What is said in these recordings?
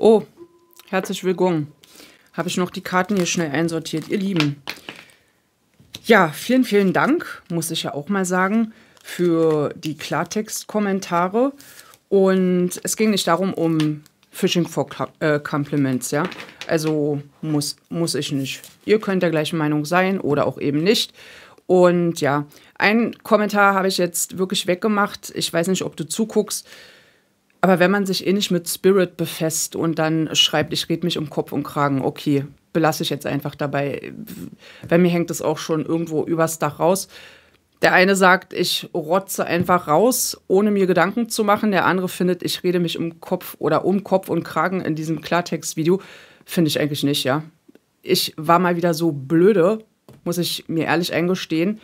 Oh, herzlich willkommen. Habe ich noch die Karten hier schnell einsortiert, ihr Lieben. Ja, vielen, vielen Dank, muss ich ja auch mal sagen, für die Klartext-Kommentare. Und es ging nicht darum, um Fishing for äh, Compliments, ja. Also muss, muss ich nicht. Ihr könnt der gleichen Meinung sein oder auch eben nicht. Und ja, einen Kommentar habe ich jetzt wirklich weggemacht. Ich weiß nicht, ob du zuguckst. Aber wenn man sich eh nicht mit Spirit befasst und dann schreibt, ich rede mich um Kopf und Kragen, okay, belasse ich jetzt einfach dabei. Bei mir hängt es auch schon irgendwo übers Dach raus. Der eine sagt, ich rotze einfach raus, ohne mir Gedanken zu machen. Der andere findet, ich rede mich um Kopf oder um Kopf und Kragen in diesem Klartext-Video. Finde ich eigentlich nicht, ja. Ich war mal wieder so blöde, muss ich mir ehrlich eingestehen,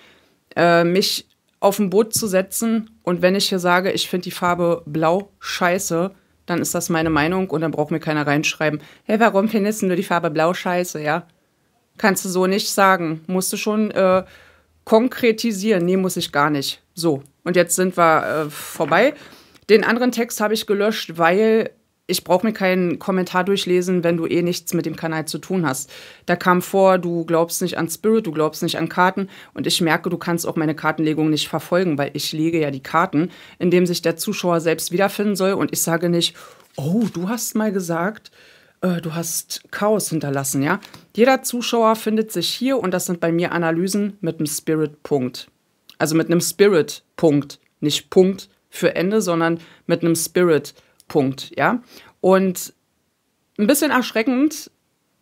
äh, mich auf ein Boot zu setzen. Und wenn ich hier sage, ich finde die Farbe blau scheiße, dann ist das meine Meinung und dann braucht mir keiner reinschreiben, hey, warum findest du die Farbe blau scheiße, ja? Kannst du so nicht sagen. Musst du schon äh, konkretisieren. Nee, muss ich gar nicht. So. Und jetzt sind wir äh, vorbei. Den anderen Text habe ich gelöscht, weil ich brauche mir keinen Kommentar durchlesen, wenn du eh nichts mit dem Kanal zu tun hast. Da kam vor, du glaubst nicht an Spirit, du glaubst nicht an Karten und ich merke, du kannst auch meine Kartenlegung nicht verfolgen, weil ich lege ja die Karten, in dem sich der Zuschauer selbst wiederfinden soll und ich sage nicht, oh, du hast mal gesagt, äh, du hast Chaos hinterlassen, ja? Jeder Zuschauer findet sich hier und das sind bei mir Analysen mit einem Spirit-Punkt. Also mit einem Spirit-Punkt, nicht Punkt für Ende, sondern mit einem Spirit-Punkt. Punkt, ja. Und ein bisschen erschreckend,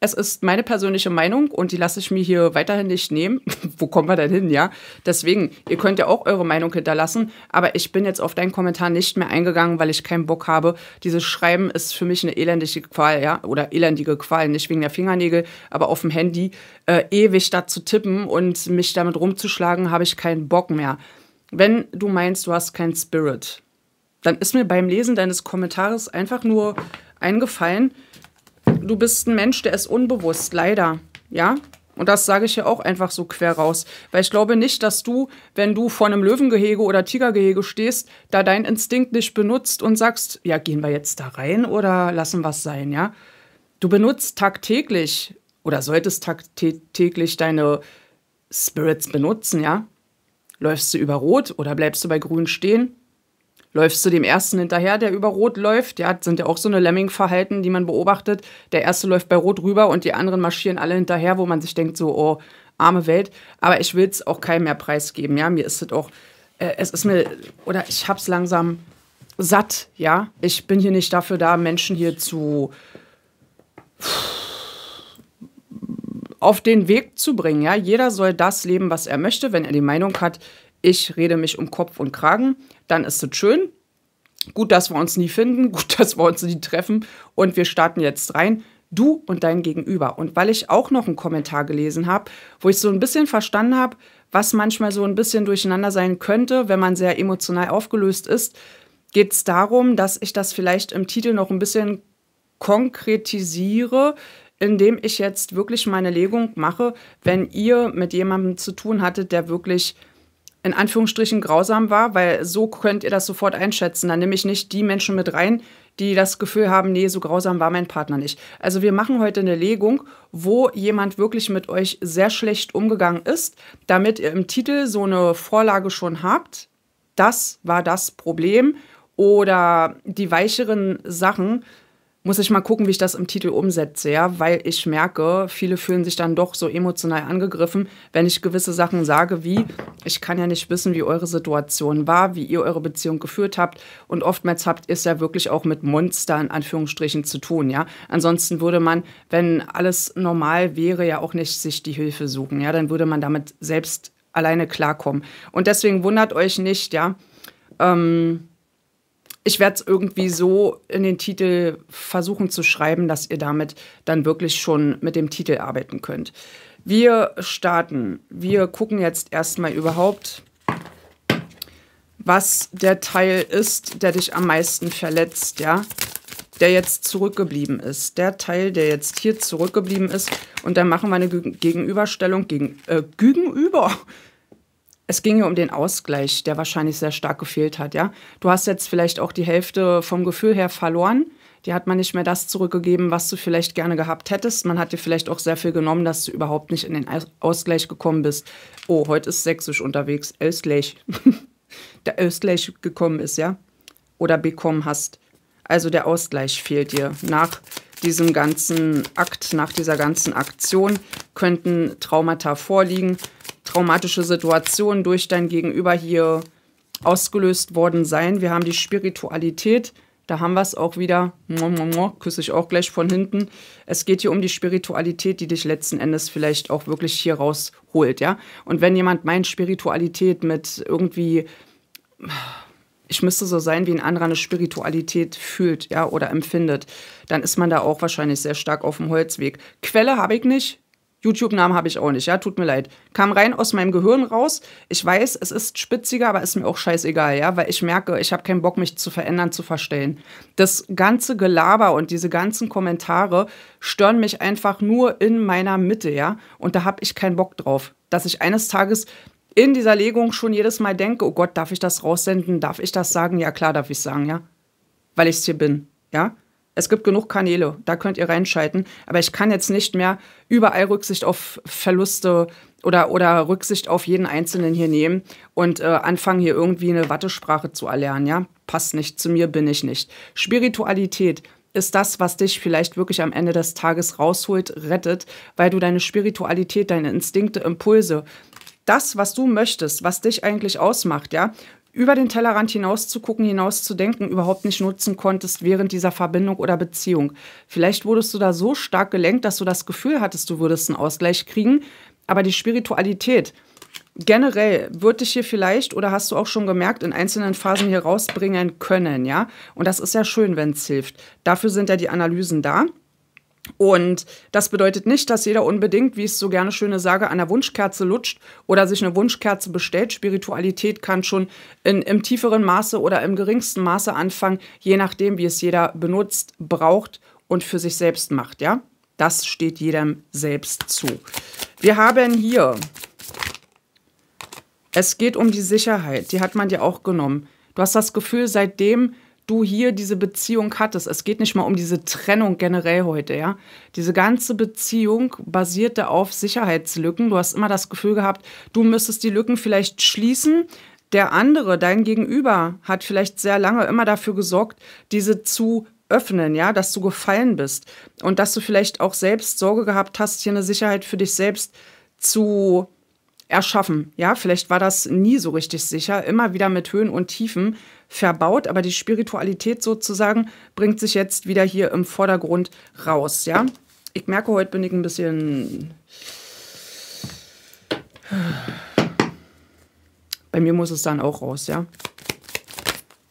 es ist meine persönliche Meinung und die lasse ich mir hier weiterhin nicht nehmen. Wo kommen wir denn hin, ja? Deswegen, ihr könnt ja auch eure Meinung hinterlassen, aber ich bin jetzt auf deinen Kommentar nicht mehr eingegangen, weil ich keinen Bock habe. Dieses Schreiben ist für mich eine elendige Qual, ja? Oder elendige Qual, nicht wegen der Fingernägel, aber auf dem Handy äh, ewig da zu tippen und mich damit rumzuschlagen, habe ich keinen Bock mehr. Wenn du meinst, du hast keinen Spirit, dann ist mir beim Lesen deines Kommentares einfach nur eingefallen, du bist ein Mensch, der ist unbewusst, leider. Ja? Und das sage ich ja auch einfach so quer raus. Weil ich glaube nicht, dass du, wenn du vor einem Löwengehege oder Tigergehege stehst, da dein Instinkt nicht benutzt und sagst, ja, gehen wir jetzt da rein oder lassen wir es sein, ja? Du benutzt tagtäglich oder solltest tagtäglich deine Spirits benutzen, ja? Läufst du über Rot oder bleibst du bei Grün stehen? läufst du dem ersten hinterher, der über Rot läuft. Ja, sind ja auch so eine Lemming-Verhalten, die man beobachtet. Der erste läuft bei Rot rüber und die anderen marschieren alle hinterher, wo man sich denkt, so, oh, arme Welt. Aber ich will es auch keinem mehr preisgeben. Ja, mir ist es auch, äh, es ist mir, oder ich hab's langsam satt. Ja, ich bin hier nicht dafür da, Menschen hier zu. auf den Weg zu bringen. Ja, jeder soll das leben, was er möchte. Wenn er die Meinung hat, ich rede mich um Kopf und Kragen, dann ist es schön. Gut, dass wir uns nie finden, gut, dass wir uns nie treffen und wir starten jetzt rein. Du und dein Gegenüber. Und weil ich auch noch einen Kommentar gelesen habe, wo ich so ein bisschen verstanden habe, was manchmal so ein bisschen durcheinander sein könnte, wenn man sehr emotional aufgelöst ist, geht es darum, dass ich das vielleicht im Titel noch ein bisschen konkretisiere, indem ich jetzt wirklich meine Legung mache, wenn ihr mit jemandem zu tun hattet, der wirklich in Anführungsstrichen grausam war, weil so könnt ihr das sofort einschätzen. Dann nehme ich nicht die Menschen mit rein, die das Gefühl haben, nee, so grausam war mein Partner nicht. Also wir machen heute eine Legung, wo jemand wirklich mit euch sehr schlecht umgegangen ist, damit ihr im Titel so eine Vorlage schon habt. Das war das Problem oder die weicheren Sachen muss ich mal gucken, wie ich das im Titel umsetze, ja, weil ich merke, viele fühlen sich dann doch so emotional angegriffen, wenn ich gewisse Sachen sage, wie ich kann ja nicht wissen, wie eure Situation war, wie ihr eure Beziehung geführt habt und oftmals habt ihr es ja wirklich auch mit Monster in Anführungsstrichen zu tun, ja. Ansonsten würde man, wenn alles normal wäre, ja auch nicht sich die Hilfe suchen, ja, dann würde man damit selbst alleine klarkommen. Und deswegen wundert euch nicht, ja, ähm, ich werde es irgendwie so in den Titel versuchen zu schreiben, dass ihr damit dann wirklich schon mit dem Titel arbeiten könnt. Wir starten. Wir gucken jetzt erstmal überhaupt, was der Teil ist, der dich am meisten verletzt, ja? Der jetzt zurückgeblieben ist. Der Teil, der jetzt hier zurückgeblieben ist. Und dann machen wir eine Gegenüberstellung gegen, äh, gegenüber es ging ja um den Ausgleich, der wahrscheinlich sehr stark gefehlt hat, ja. Du hast jetzt vielleicht auch die Hälfte vom Gefühl her verloren. Die hat man nicht mehr das zurückgegeben, was du vielleicht gerne gehabt hättest. Man hat dir vielleicht auch sehr viel genommen, dass du überhaupt nicht in den Ausgleich gekommen bist. Oh, heute ist sächsisch unterwegs. Ausgleich. der Ausgleich gekommen ist, ja. Oder bekommen hast. Also der Ausgleich fehlt dir. Nach diesem ganzen Akt, nach dieser ganzen Aktion könnten Traumata vorliegen traumatische Situationen durch dein Gegenüber hier ausgelöst worden sein. Wir haben die Spiritualität, da haben wir es auch wieder. Küsse ich auch gleich von hinten. Es geht hier um die Spiritualität, die dich letzten Endes vielleicht auch wirklich hier rausholt, ja. Und wenn jemand meint, Spiritualität mit irgendwie, ich müsste so sein, wie ein anderer eine Spiritualität fühlt, ja, oder empfindet, dann ist man da auch wahrscheinlich sehr stark auf dem Holzweg. Quelle habe ich nicht, YouTube-Namen habe ich auch nicht, ja, tut mir leid. Kam rein aus meinem Gehirn raus. Ich weiß, es ist spitziger, aber ist mir auch scheißegal, ja, weil ich merke, ich habe keinen Bock, mich zu verändern, zu verstellen. Das ganze Gelaber und diese ganzen Kommentare stören mich einfach nur in meiner Mitte, ja. Und da habe ich keinen Bock drauf, dass ich eines Tages in dieser Legung schon jedes Mal denke, oh Gott, darf ich das raussenden? Darf ich das sagen? Ja, klar, darf ich sagen, ja. Weil ich es hier bin, ja es gibt genug Kanäle, da könnt ihr reinschalten. Aber ich kann jetzt nicht mehr überall Rücksicht auf Verluste oder, oder Rücksicht auf jeden Einzelnen hier nehmen und äh, anfangen, hier irgendwie eine Wattesprache zu erlernen. Ja, passt nicht, zu mir bin ich nicht. Spiritualität ist das, was dich vielleicht wirklich am Ende des Tages rausholt, rettet, weil du deine Spiritualität, deine Instinkte, Impulse, das, was du möchtest, was dich eigentlich ausmacht, ja, über den Tellerrand hinaus zu gucken, hinaus zu denken, überhaupt nicht nutzen konntest während dieser Verbindung oder Beziehung. Vielleicht wurdest du da so stark gelenkt, dass du das Gefühl hattest, du würdest einen Ausgleich kriegen, aber die Spiritualität generell wird dich hier vielleicht oder hast du auch schon gemerkt, in einzelnen Phasen hier rausbringen können, ja? Und das ist ja schön, wenn es hilft. Dafür sind ja die Analysen da. Und das bedeutet nicht, dass jeder unbedingt, wie ich es so gerne schöne sage, an der Wunschkerze lutscht oder sich eine Wunschkerze bestellt. Spiritualität kann schon in, im tieferen Maße oder im geringsten Maße anfangen, je nachdem, wie es jeder benutzt, braucht und für sich selbst macht. Ja, das steht jedem selbst zu. Wir haben hier, es geht um die Sicherheit. Die hat man dir auch genommen. Du hast das Gefühl, seitdem du hier diese Beziehung hattest. Es geht nicht mal um diese Trennung generell heute, ja. Diese ganze Beziehung basierte auf Sicherheitslücken. Du hast immer das Gefühl gehabt, du müsstest die Lücken vielleicht schließen. Der andere, dein Gegenüber, hat vielleicht sehr lange immer dafür gesorgt, diese zu öffnen, ja, dass du gefallen bist und dass du vielleicht auch selbst Sorge gehabt hast, hier eine Sicherheit für dich selbst zu erschaffen. Ja, vielleicht war das nie so richtig sicher, immer wieder mit Höhen und Tiefen verbaut, aber die Spiritualität sozusagen bringt sich jetzt wieder hier im Vordergrund raus. Ja, ich merke, heute bin ich ein bisschen. Bei mir muss es dann auch raus, ja.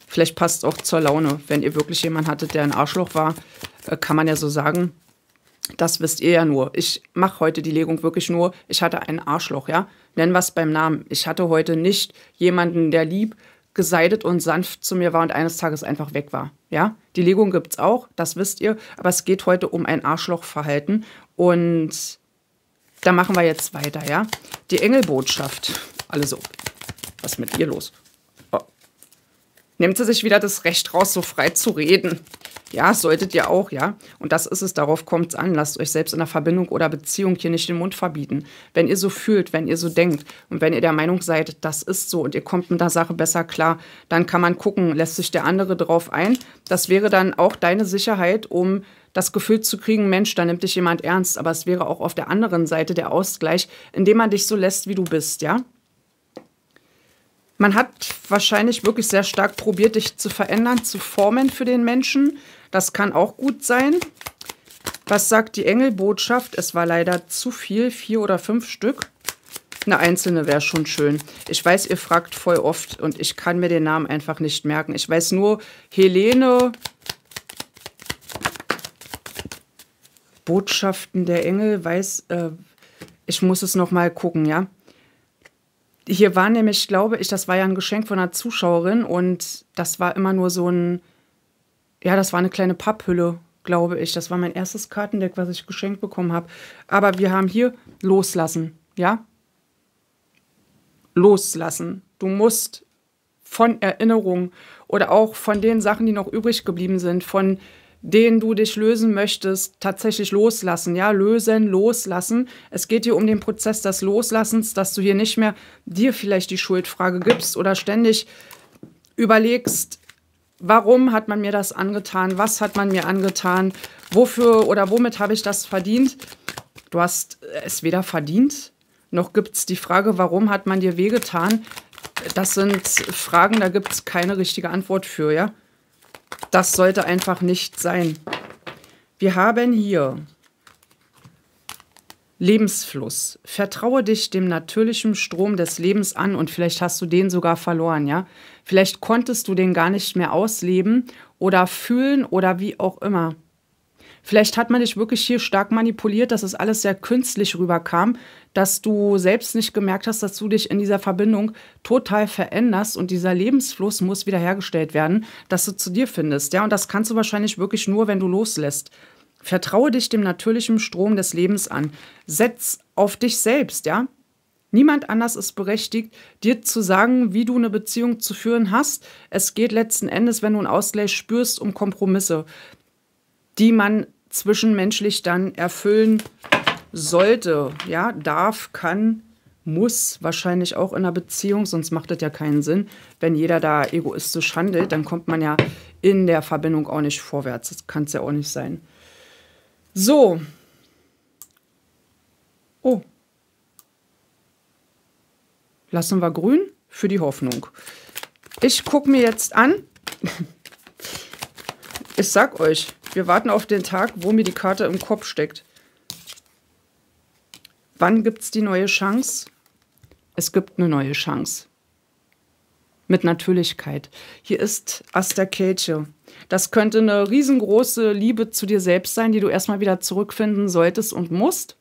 Vielleicht passt es auch zur Laune. Wenn ihr wirklich jemanden hattet, der ein Arschloch war, äh, kann man ja so sagen. Das wisst ihr ja nur. Ich mache heute die Legung wirklich nur, ich hatte ein Arschloch, ja nennen wir es beim Namen. Ich hatte heute nicht jemanden, der lieb, geseitet und sanft zu mir war und eines Tages einfach weg war. Ja, die Legung gibt es auch, das wisst ihr, aber es geht heute um ein Arschlochverhalten und da machen wir jetzt weiter, ja. Die Engelbotschaft. Alle so. Was ist mit ihr los? Oh. Nimmt sie sich wieder das Recht raus, so frei zu reden? Ja, solltet ihr auch, ja. Und das ist es, darauf kommt es an. Lasst euch selbst in der Verbindung oder Beziehung hier nicht den Mund verbieten. Wenn ihr so fühlt, wenn ihr so denkt und wenn ihr der Meinung seid, das ist so und ihr kommt mit der Sache besser klar, dann kann man gucken, lässt sich der andere drauf ein. Das wäre dann auch deine Sicherheit, um das Gefühl zu kriegen, Mensch, da nimmt dich jemand ernst. Aber es wäre auch auf der anderen Seite der Ausgleich, indem man dich so lässt, wie du bist, ja. Man hat wahrscheinlich wirklich sehr stark probiert, dich zu verändern, zu formen für den Menschen. Das kann auch gut sein. Was sagt die Engelbotschaft? Es war leider zu viel, vier oder fünf Stück. Eine einzelne wäre schon schön. Ich weiß, ihr fragt voll oft und ich kann mir den Namen einfach nicht merken. Ich weiß nur, Helene, Botschaften der Engel, weiß, äh, ich muss es nochmal gucken, ja. Hier war nämlich, glaube ich, das war ja ein Geschenk von einer Zuschauerin und das war immer nur so ein ja, das war eine kleine Papphülle, glaube ich. Das war mein erstes Kartendeck, was ich geschenkt bekommen habe. Aber wir haben hier loslassen, ja? Loslassen. Du musst von Erinnerungen oder auch von den Sachen, die noch übrig geblieben sind, von denen du dich lösen möchtest, tatsächlich loslassen. Ja, lösen, loslassen. Es geht hier um den Prozess des Loslassens, dass du hier nicht mehr dir vielleicht die Schuldfrage gibst oder ständig überlegst, warum hat man mir das angetan, was hat man mir angetan, wofür oder womit habe ich das verdient. Du hast es weder verdient, noch gibt es die Frage, warum hat man dir wehgetan. Das sind Fragen, da gibt es keine richtige Antwort für, ja. Das sollte einfach nicht sein. Wir haben hier Lebensfluss. Vertraue dich dem natürlichen Strom des Lebens an und vielleicht hast du den sogar verloren, ja? Vielleicht konntest du den gar nicht mehr ausleben oder fühlen oder wie auch immer. Vielleicht hat man dich wirklich hier stark manipuliert, dass es alles sehr künstlich rüberkam, dass du selbst nicht gemerkt hast, dass du dich in dieser Verbindung total veränderst und dieser Lebensfluss muss wiederhergestellt werden, dass du zu dir findest, ja? Und das kannst du wahrscheinlich wirklich nur, wenn du loslässt. Vertraue dich dem natürlichen Strom des Lebens an. Setz auf dich selbst, ja? Niemand anders ist berechtigt, dir zu sagen, wie du eine Beziehung zu führen hast. Es geht letzten Endes, wenn du einen Ausgleich spürst, um Kompromisse, die man zwischenmenschlich dann erfüllen sollte, ja, darf, kann, muss wahrscheinlich auch in einer Beziehung, sonst macht das ja keinen Sinn. Wenn jeder da egoistisch handelt, dann kommt man ja in der Verbindung auch nicht vorwärts. Das kann es ja auch nicht sein. So. Oh. Lassen wir grün für die Hoffnung. Ich gucke mir jetzt an. Ich sag euch, wir warten auf den Tag, wo mir die Karte im Kopf steckt. Wann gibt es die neue Chance? Es gibt eine neue Chance mit Natürlichkeit. Hier ist Aster Kelche. Das könnte eine riesengroße Liebe zu dir selbst sein, die du erstmal wieder zurückfinden solltest und musst.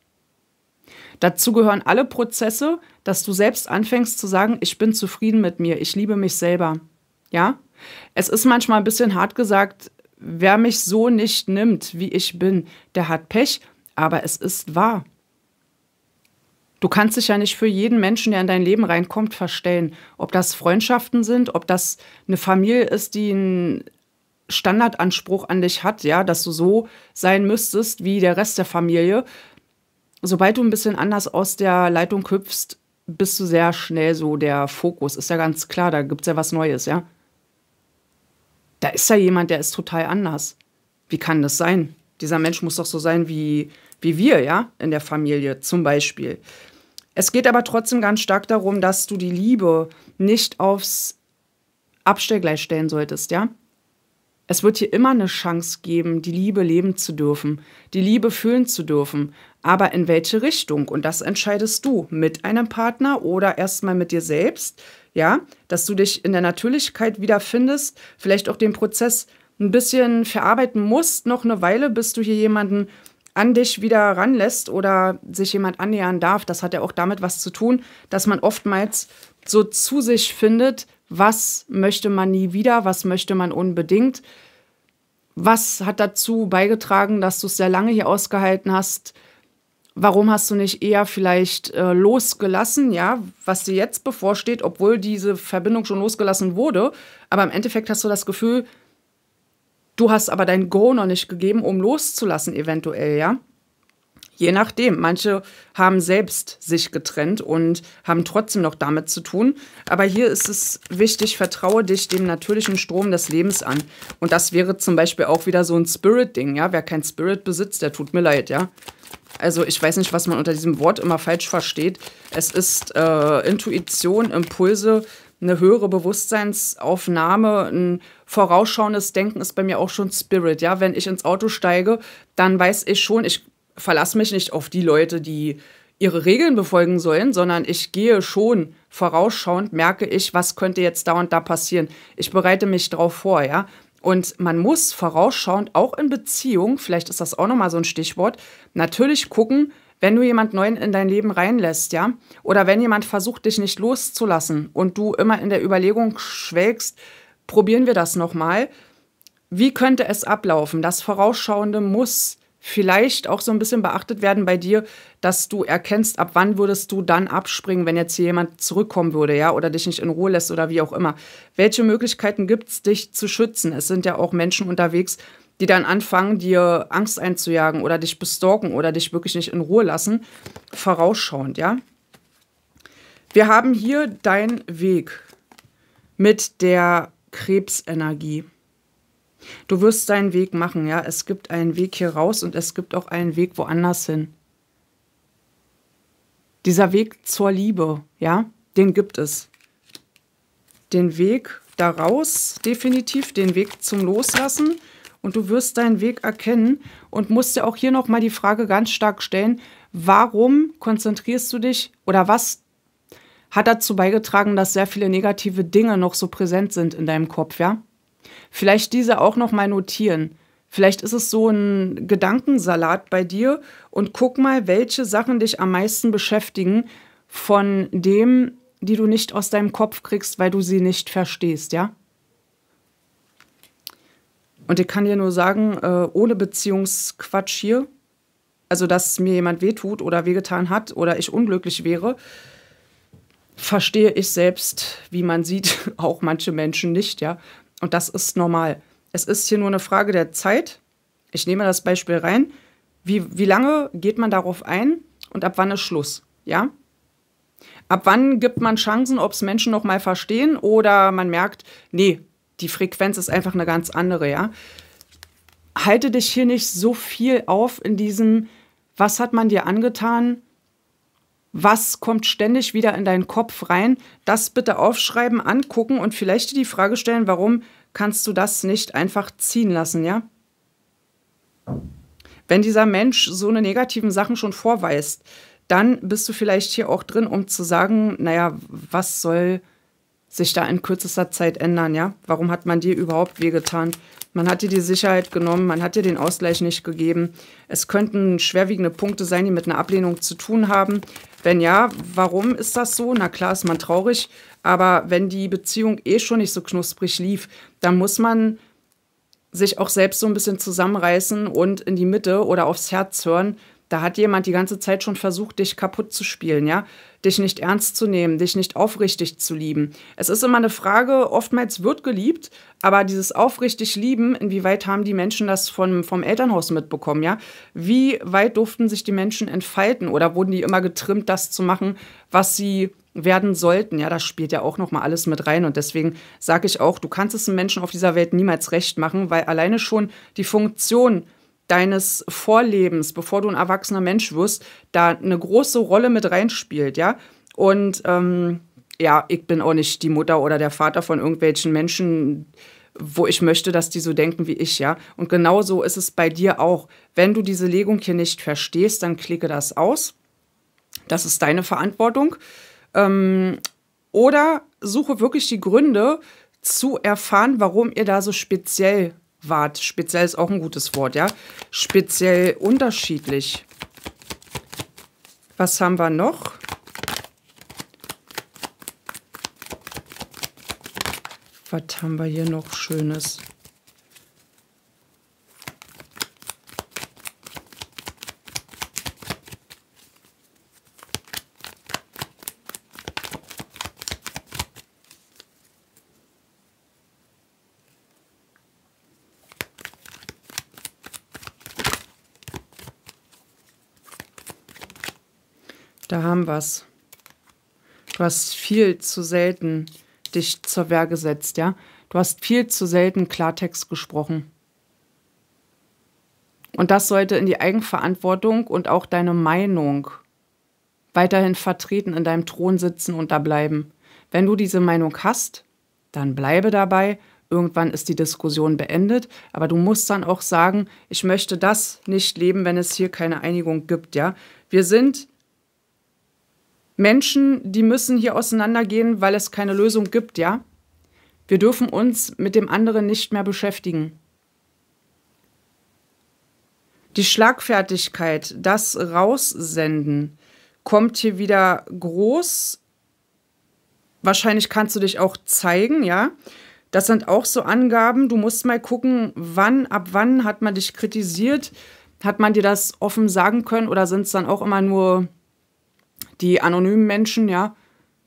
Dazu gehören alle Prozesse, dass du selbst anfängst zu sagen, ich bin zufrieden mit mir, ich liebe mich selber. Ja? Es ist manchmal ein bisschen hart gesagt, wer mich so nicht nimmt, wie ich bin, der hat Pech, aber es ist wahr. Du kannst dich ja nicht für jeden Menschen, der in dein Leben reinkommt, verstellen. Ob das Freundschaften sind, ob das eine Familie ist, die einen Standardanspruch an dich hat, ja, dass du so sein müsstest wie der Rest der Familie. Sobald du ein bisschen anders aus der Leitung hüpfst, bist du sehr schnell so der Fokus. Ist ja ganz klar, da gibt es ja was Neues, ja. Da ist ja jemand, der ist total anders. Wie kann das sein? Dieser Mensch muss doch so sein wie, wie wir, ja, in der Familie zum Beispiel. Es geht aber trotzdem ganz stark darum, dass du die Liebe nicht aufs Abstellgleis stellen solltest, ja? Es wird hier immer eine Chance geben, die Liebe leben zu dürfen, die Liebe fühlen zu dürfen. Aber in welche Richtung? Und das entscheidest du mit einem Partner oder erstmal mit dir selbst, ja? Dass du dich in der Natürlichkeit wiederfindest, vielleicht auch den Prozess ein bisschen verarbeiten musst, noch eine Weile, bis du hier jemanden an dich wieder ranlässt oder sich jemand annähern darf, das hat ja auch damit was zu tun, dass man oftmals so zu sich findet, was möchte man nie wieder, was möchte man unbedingt, was hat dazu beigetragen, dass du es sehr lange hier ausgehalten hast, warum hast du nicht eher vielleicht äh, losgelassen, ja, was dir jetzt bevorsteht, obwohl diese Verbindung schon losgelassen wurde, aber im Endeffekt hast du das Gefühl, Du hast aber dein Go noch nicht gegeben, um loszulassen, eventuell, ja? Je nachdem. Manche haben selbst sich getrennt und haben trotzdem noch damit zu tun. Aber hier ist es wichtig, vertraue dich dem natürlichen Strom des Lebens an. Und das wäre zum Beispiel auch wieder so ein Spirit-Ding, ja? Wer kein Spirit besitzt, der tut mir leid, ja? Also ich weiß nicht, was man unter diesem Wort immer falsch versteht. Es ist äh, Intuition, Impulse, eine höhere Bewusstseinsaufnahme, ein vorausschauendes Denken ist bei mir auch schon Spirit. Ja, wenn ich ins Auto steige, dann weiß ich schon, ich verlasse mich nicht auf die Leute, die ihre Regeln befolgen sollen, sondern ich gehe schon vorausschauend, merke ich, was könnte jetzt da und da passieren. Ich bereite mich drauf vor, ja. Und man muss vorausschauend auch in Beziehung, vielleicht ist das auch nochmal so ein Stichwort, natürlich gucken, wenn du jemand Neuen in dein Leben reinlässt, ja, oder wenn jemand versucht, dich nicht loszulassen und du immer in der Überlegung schwelgst, probieren wir das nochmal. Wie könnte es ablaufen? Das Vorausschauende muss vielleicht auch so ein bisschen beachtet werden bei dir, dass du erkennst, ab wann würdest du dann abspringen, wenn jetzt hier jemand zurückkommen würde, ja, oder dich nicht in Ruhe lässt oder wie auch immer. Welche Möglichkeiten gibt es, dich zu schützen? Es sind ja auch Menschen unterwegs, die dann anfangen, dir Angst einzujagen oder dich bestalken oder dich wirklich nicht in Ruhe lassen. Vorausschauend, ja. Wir haben hier deinen Weg mit der Krebsenergie. Du wirst deinen Weg machen, ja. Es gibt einen Weg hier raus und es gibt auch einen Weg woanders hin. Dieser Weg zur Liebe, ja, den gibt es. Den Weg daraus, definitiv, den Weg zum Loslassen. Und du wirst deinen Weg erkennen und musst dir auch hier nochmal die Frage ganz stark stellen, warum konzentrierst du dich oder was hat dazu beigetragen, dass sehr viele negative Dinge noch so präsent sind in deinem Kopf, ja? Vielleicht diese auch noch mal notieren. Vielleicht ist es so ein Gedankensalat bei dir und guck mal, welche Sachen dich am meisten beschäftigen von dem, die du nicht aus deinem Kopf kriegst, weil du sie nicht verstehst, ja? Und ich kann dir nur sagen, äh, ohne Beziehungsquatsch hier, also dass mir jemand wehtut oder wehgetan hat oder ich unglücklich wäre, verstehe ich selbst, wie man sieht, auch manche Menschen nicht, ja. Und das ist normal. Es ist hier nur eine Frage der Zeit. Ich nehme das Beispiel rein. Wie, wie lange geht man darauf ein und ab wann ist Schluss, ja? Ab wann gibt man Chancen, ob es Menschen noch mal verstehen oder man merkt, nee, die Frequenz ist einfach eine ganz andere, ja? Halte dich hier nicht so viel auf in diesem, was hat man dir angetan, was kommt ständig wieder in deinen Kopf rein, das bitte aufschreiben, angucken und vielleicht dir die Frage stellen, warum kannst du das nicht einfach ziehen lassen, ja? Wenn dieser Mensch so eine negativen Sachen schon vorweist, dann bist du vielleicht hier auch drin, um zu sagen, naja, was soll sich da in kürzester Zeit ändern, ja? Warum hat man dir überhaupt wehgetan? Man hat dir die Sicherheit genommen, man hat dir den Ausgleich nicht gegeben. Es könnten schwerwiegende Punkte sein, die mit einer Ablehnung zu tun haben. Wenn ja, warum ist das so? Na klar ist man traurig, aber wenn die Beziehung eh schon nicht so knusprig lief, dann muss man sich auch selbst so ein bisschen zusammenreißen und in die Mitte oder aufs Herz hören. Da hat jemand die ganze Zeit schon versucht, dich kaputt zu spielen, ja dich nicht ernst zu nehmen, dich nicht aufrichtig zu lieben. Es ist immer eine Frage, oftmals wird geliebt, aber dieses aufrichtig lieben, inwieweit haben die Menschen das vom, vom Elternhaus mitbekommen, ja? Wie weit durften sich die Menschen entfalten oder wurden die immer getrimmt, das zu machen, was sie werden sollten. Ja, das spielt ja auch noch mal alles mit rein und deswegen sage ich auch, du kannst es einem Menschen auf dieser Welt niemals recht machen, weil alleine schon die Funktion deines Vorlebens, bevor du ein erwachsener Mensch wirst, da eine große Rolle mit reinspielt, ja. Und ähm, ja, ich bin auch nicht die Mutter oder der Vater von irgendwelchen Menschen, wo ich möchte, dass die so denken wie ich, ja. Und genau so ist es bei dir auch. Wenn du diese Legung hier nicht verstehst, dann klicke das aus. Das ist deine Verantwortung. Ähm, oder suche wirklich die Gründe zu erfahren, warum ihr da so speziell wart. Speziell ist auch ein gutes Wort, ja. Speziell unterschiedlich. Was haben wir noch? Was haben wir hier noch Schönes? Da haben wir's. Du hast viel zu selten dich zur Wehr gesetzt, ja? Du hast viel zu selten Klartext gesprochen. Und das sollte in die Eigenverantwortung und auch deine Meinung weiterhin vertreten, in deinem Thron sitzen und da bleiben. Wenn du diese Meinung hast, dann bleibe dabei. Irgendwann ist die Diskussion beendet, aber du musst dann auch sagen, ich möchte das nicht leben, wenn es hier keine Einigung gibt, ja? Wir sind Menschen, die müssen hier auseinandergehen, weil es keine Lösung gibt, ja? Wir dürfen uns mit dem anderen nicht mehr beschäftigen. Die Schlagfertigkeit, das Raussenden, kommt hier wieder groß. Wahrscheinlich kannst du dich auch zeigen, ja? Das sind auch so Angaben. Du musst mal gucken, wann, ab wann hat man dich kritisiert? Hat man dir das offen sagen können oder sind es dann auch immer nur die anonymen Menschen, ja,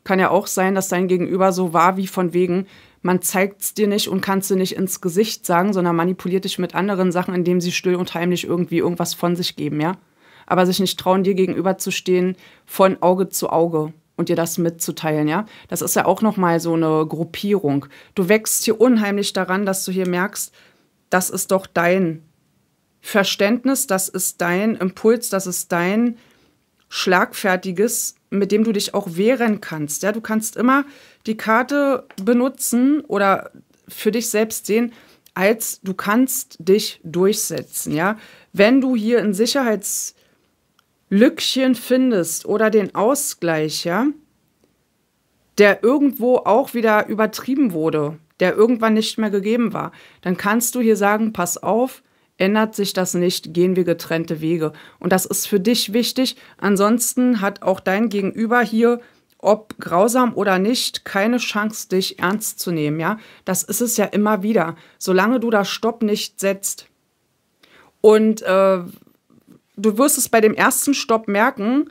kann ja auch sein, dass dein Gegenüber so war wie von wegen, man zeigt es dir nicht und kann es dir nicht ins Gesicht sagen, sondern manipuliert dich mit anderen Sachen, indem sie still und heimlich irgendwie irgendwas von sich geben, ja. Aber sich nicht trauen, dir gegenüberzustehen von Auge zu Auge und dir das mitzuteilen, ja. Das ist ja auch nochmal so eine Gruppierung. Du wächst hier unheimlich daran, dass du hier merkst, das ist doch dein Verständnis, das ist dein Impuls, das ist dein Schlagfertiges, mit dem du dich auch wehren kannst. Ja, du kannst immer die Karte benutzen oder für dich selbst sehen, als du kannst dich durchsetzen. Ja, wenn du hier ein Sicherheitslückchen findest oder den Ausgleich, ja, der irgendwo auch wieder übertrieben wurde, der irgendwann nicht mehr gegeben war, dann kannst du hier sagen, pass auf, Ändert sich das nicht, gehen wir getrennte Wege. Und das ist für dich wichtig. Ansonsten hat auch dein Gegenüber hier, ob grausam oder nicht, keine Chance, dich ernst zu nehmen. Ja, das ist es ja immer wieder. Solange du das Stopp nicht setzt. Und äh, du wirst es bei dem ersten Stopp merken,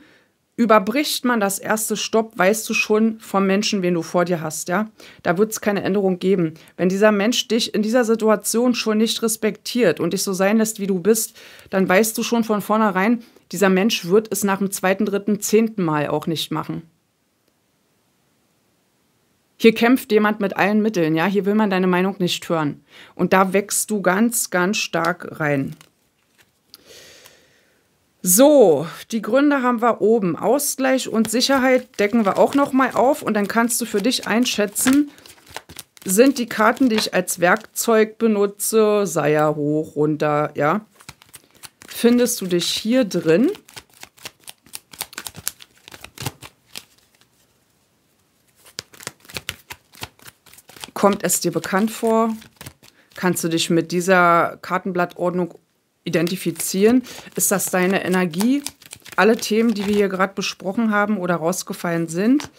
Überbricht man das erste Stopp, weißt du schon vom Menschen, wen du vor dir hast, ja? Da wird es keine Änderung geben. Wenn dieser Mensch dich in dieser Situation schon nicht respektiert und dich so sein lässt, wie du bist, dann weißt du schon von vornherein, dieser Mensch wird es nach dem zweiten, dritten, zehnten Mal auch nicht machen. Hier kämpft jemand mit allen Mitteln, ja? Hier will man deine Meinung nicht hören. Und da wächst du ganz, ganz stark rein. So, die Gründe haben wir oben. Ausgleich und Sicherheit decken wir auch nochmal auf und dann kannst du für dich einschätzen, sind die Karten, die ich als Werkzeug benutze, sei ja hoch, runter, ja, findest du dich hier drin? Kommt es dir bekannt vor? Kannst du dich mit dieser Kartenblattordnung identifizieren, ist das deine Energie, alle Themen, die wir hier gerade besprochen haben oder rausgefallen sind.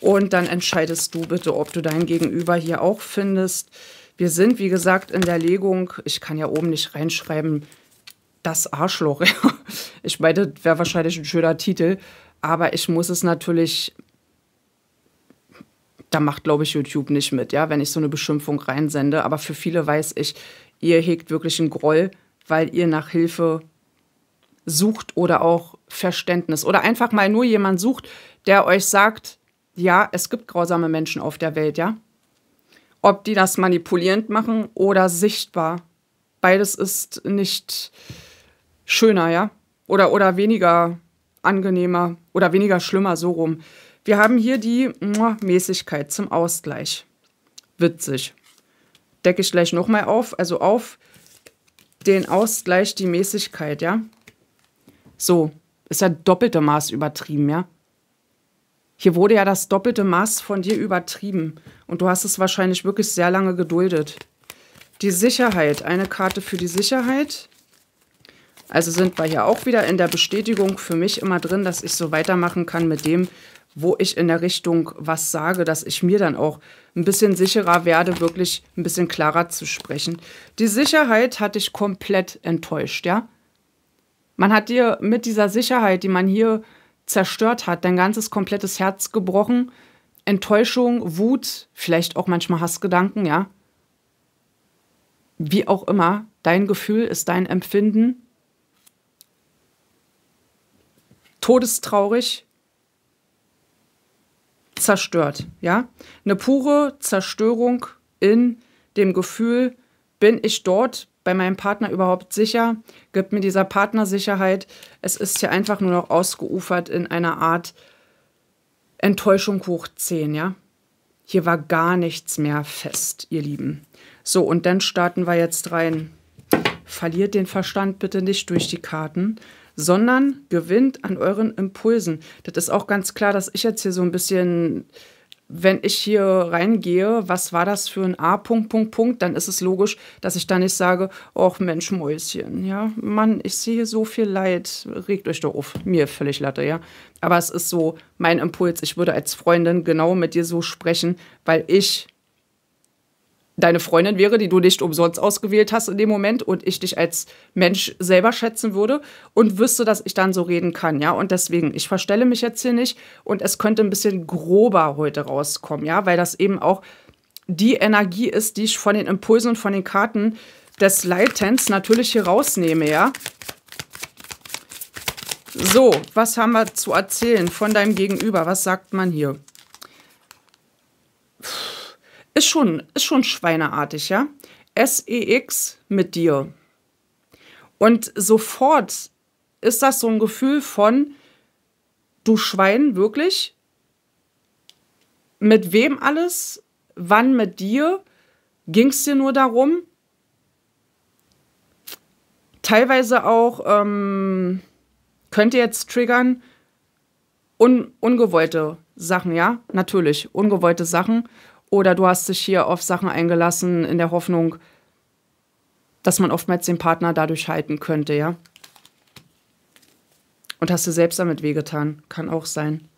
Und dann entscheidest du bitte, ob du dein Gegenüber hier auch findest. Wir sind, wie gesagt, in der Legung. Ich kann ja oben nicht reinschreiben, das Arschloch. ich meine, das wäre wahrscheinlich ein schöner Titel. Aber ich muss es natürlich da macht, glaube ich, YouTube nicht mit, ja, wenn ich so eine Beschimpfung reinsende. Aber für viele weiß ich, ihr hegt wirklich einen Groll, weil ihr nach Hilfe sucht oder auch Verständnis oder einfach mal nur jemand sucht, der euch sagt, ja, es gibt grausame Menschen auf der Welt, ja? Ob die das manipulierend machen oder sichtbar. Beides ist nicht schöner, ja? Oder, oder weniger angenehmer oder weniger schlimmer, so rum. Wir haben hier die Mäßigkeit zum Ausgleich. Witzig decke ich gleich nochmal auf, also auf den Ausgleich, die Mäßigkeit, ja. So, ist ja doppelte Maß übertrieben, ja. Hier wurde ja das doppelte Maß von dir übertrieben und du hast es wahrscheinlich wirklich sehr lange geduldet. Die Sicherheit, eine Karte für die Sicherheit. Also sind wir hier auch wieder in der Bestätigung für mich immer drin, dass ich so weitermachen kann mit dem, wo ich in der Richtung was sage, dass ich mir dann auch ein bisschen sicherer werde, wirklich ein bisschen klarer zu sprechen. Die Sicherheit hat dich komplett enttäuscht, ja? Man hat dir mit dieser Sicherheit, die man hier zerstört hat, dein ganzes komplettes Herz gebrochen. Enttäuschung, Wut, vielleicht auch manchmal Hassgedanken, ja? Wie auch immer, dein Gefühl ist dein Empfinden. Todestraurig, zerstört, ja? Eine pure Zerstörung in dem Gefühl, bin ich dort bei meinem Partner überhaupt sicher? Gibt mir dieser Partner Sicherheit? Es ist hier einfach nur noch ausgeufert in einer Art Enttäuschung hoch 10, ja? Hier war gar nichts mehr fest, ihr Lieben. So, und dann starten wir jetzt rein. Verliert den Verstand bitte nicht durch die Karten, sondern gewinnt an euren Impulsen. Das ist auch ganz klar, dass ich jetzt hier so ein bisschen, wenn ich hier reingehe, was war das für ein A, Punkt, Punkt, Punkt, dann ist es logisch, dass ich da nicht sage, ach Mensch, Mäuschen, ja, Mann, ich sehe so viel Leid, regt euch doch auf, mir völlig Latte, ja. Aber es ist so mein Impuls, ich würde als Freundin genau mit dir so sprechen, weil ich deine Freundin wäre, die du nicht umsonst ausgewählt hast in dem Moment und ich dich als Mensch selber schätzen würde und wüsste, dass ich dann so reden kann, ja. Und deswegen, ich verstelle mich jetzt hier nicht und es könnte ein bisschen grober heute rauskommen, ja, weil das eben auch die Energie ist, die ich von den Impulsen und von den Karten des Leitens natürlich hier rausnehme, ja. So, was haben wir zu erzählen von deinem Gegenüber? Was sagt man hier? Puh. Ist schon, ist schon schweineartig, ja? SEX mit dir. Und sofort ist das so ein Gefühl von, du Schwein, wirklich? Mit wem alles? Wann mit dir? Ging es dir nur darum? Teilweise auch, ähm, ihr jetzt triggern, un ungewollte Sachen, ja? Natürlich, ungewollte Sachen. Oder du hast dich hier auf Sachen eingelassen in der Hoffnung, dass man oftmals den Partner dadurch halten könnte, ja? Und hast du selbst damit wehgetan. Kann auch sein.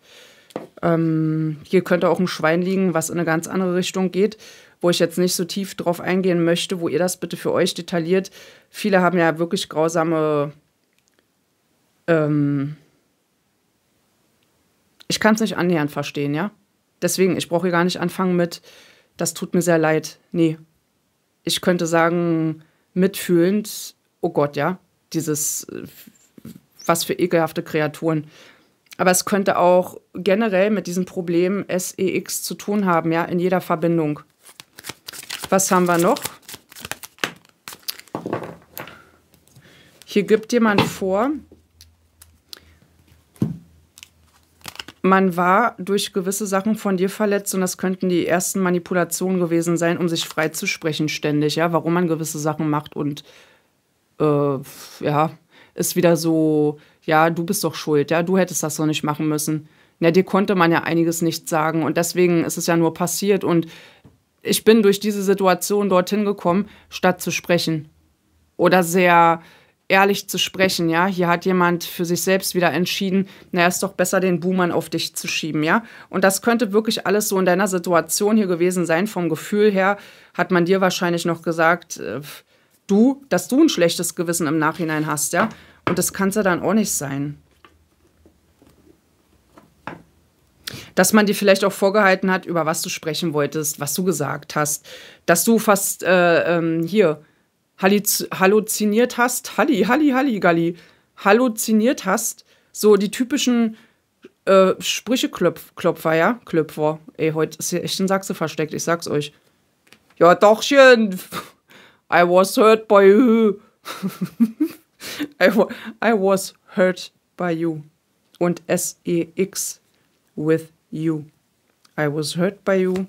Ähm, hier könnte auch ein Schwein liegen, was in eine ganz andere Richtung geht, wo ich jetzt nicht so tief drauf eingehen möchte, wo ihr das bitte für euch detailliert. Viele haben ja wirklich grausame. Ähm ich kann es nicht annähernd verstehen, ja? Deswegen, ich brauche hier gar nicht anfangen mit, das tut mir sehr leid. Nee. Ich könnte sagen, mitfühlend, oh Gott, ja, dieses, äh, was für ekelhafte Kreaturen. Aber es könnte auch generell mit diesem Problem SEX zu tun haben, ja, in jeder Verbindung. Was haben wir noch? Hier gibt jemand vor, man war durch gewisse Sachen von dir verletzt und das könnten die ersten Manipulationen gewesen sein, um sich frei zu sprechen ständig, ja, warum man gewisse Sachen macht und äh, ja, ist wieder so, ja, du bist doch schuld, ja, du hättest das doch nicht machen müssen. Ja, dir konnte man ja einiges nicht sagen und deswegen ist es ja nur passiert und ich bin durch diese Situation dorthin gekommen, statt zu sprechen. Oder sehr, ehrlich zu sprechen, ja. Hier hat jemand für sich selbst wieder entschieden, naja, ist doch besser, den Boomern auf dich zu schieben, ja. Und das könnte wirklich alles so in deiner Situation hier gewesen sein. Vom Gefühl her hat man dir wahrscheinlich noch gesagt, äh, du, dass du ein schlechtes Gewissen im Nachhinein hast, ja. Und das kann es ja dann auch nicht sein. dass man dir vielleicht auch vorgehalten hat, über was du sprechen wolltest, was du gesagt hast, dass du fast äh, ähm, hier halluziniert hast, Halli, Halli, Halli, Galli, halluziniert hast, so die typischen äh, Sprücheklopfer, ja? Klöpfer. Ey, heute ist hier echt ein Sachse versteckt, ich sag's euch. Ja, dochchen. I was hurt by you. I, wa I was hurt by you. Und S-E-X with you. I was hurt by you.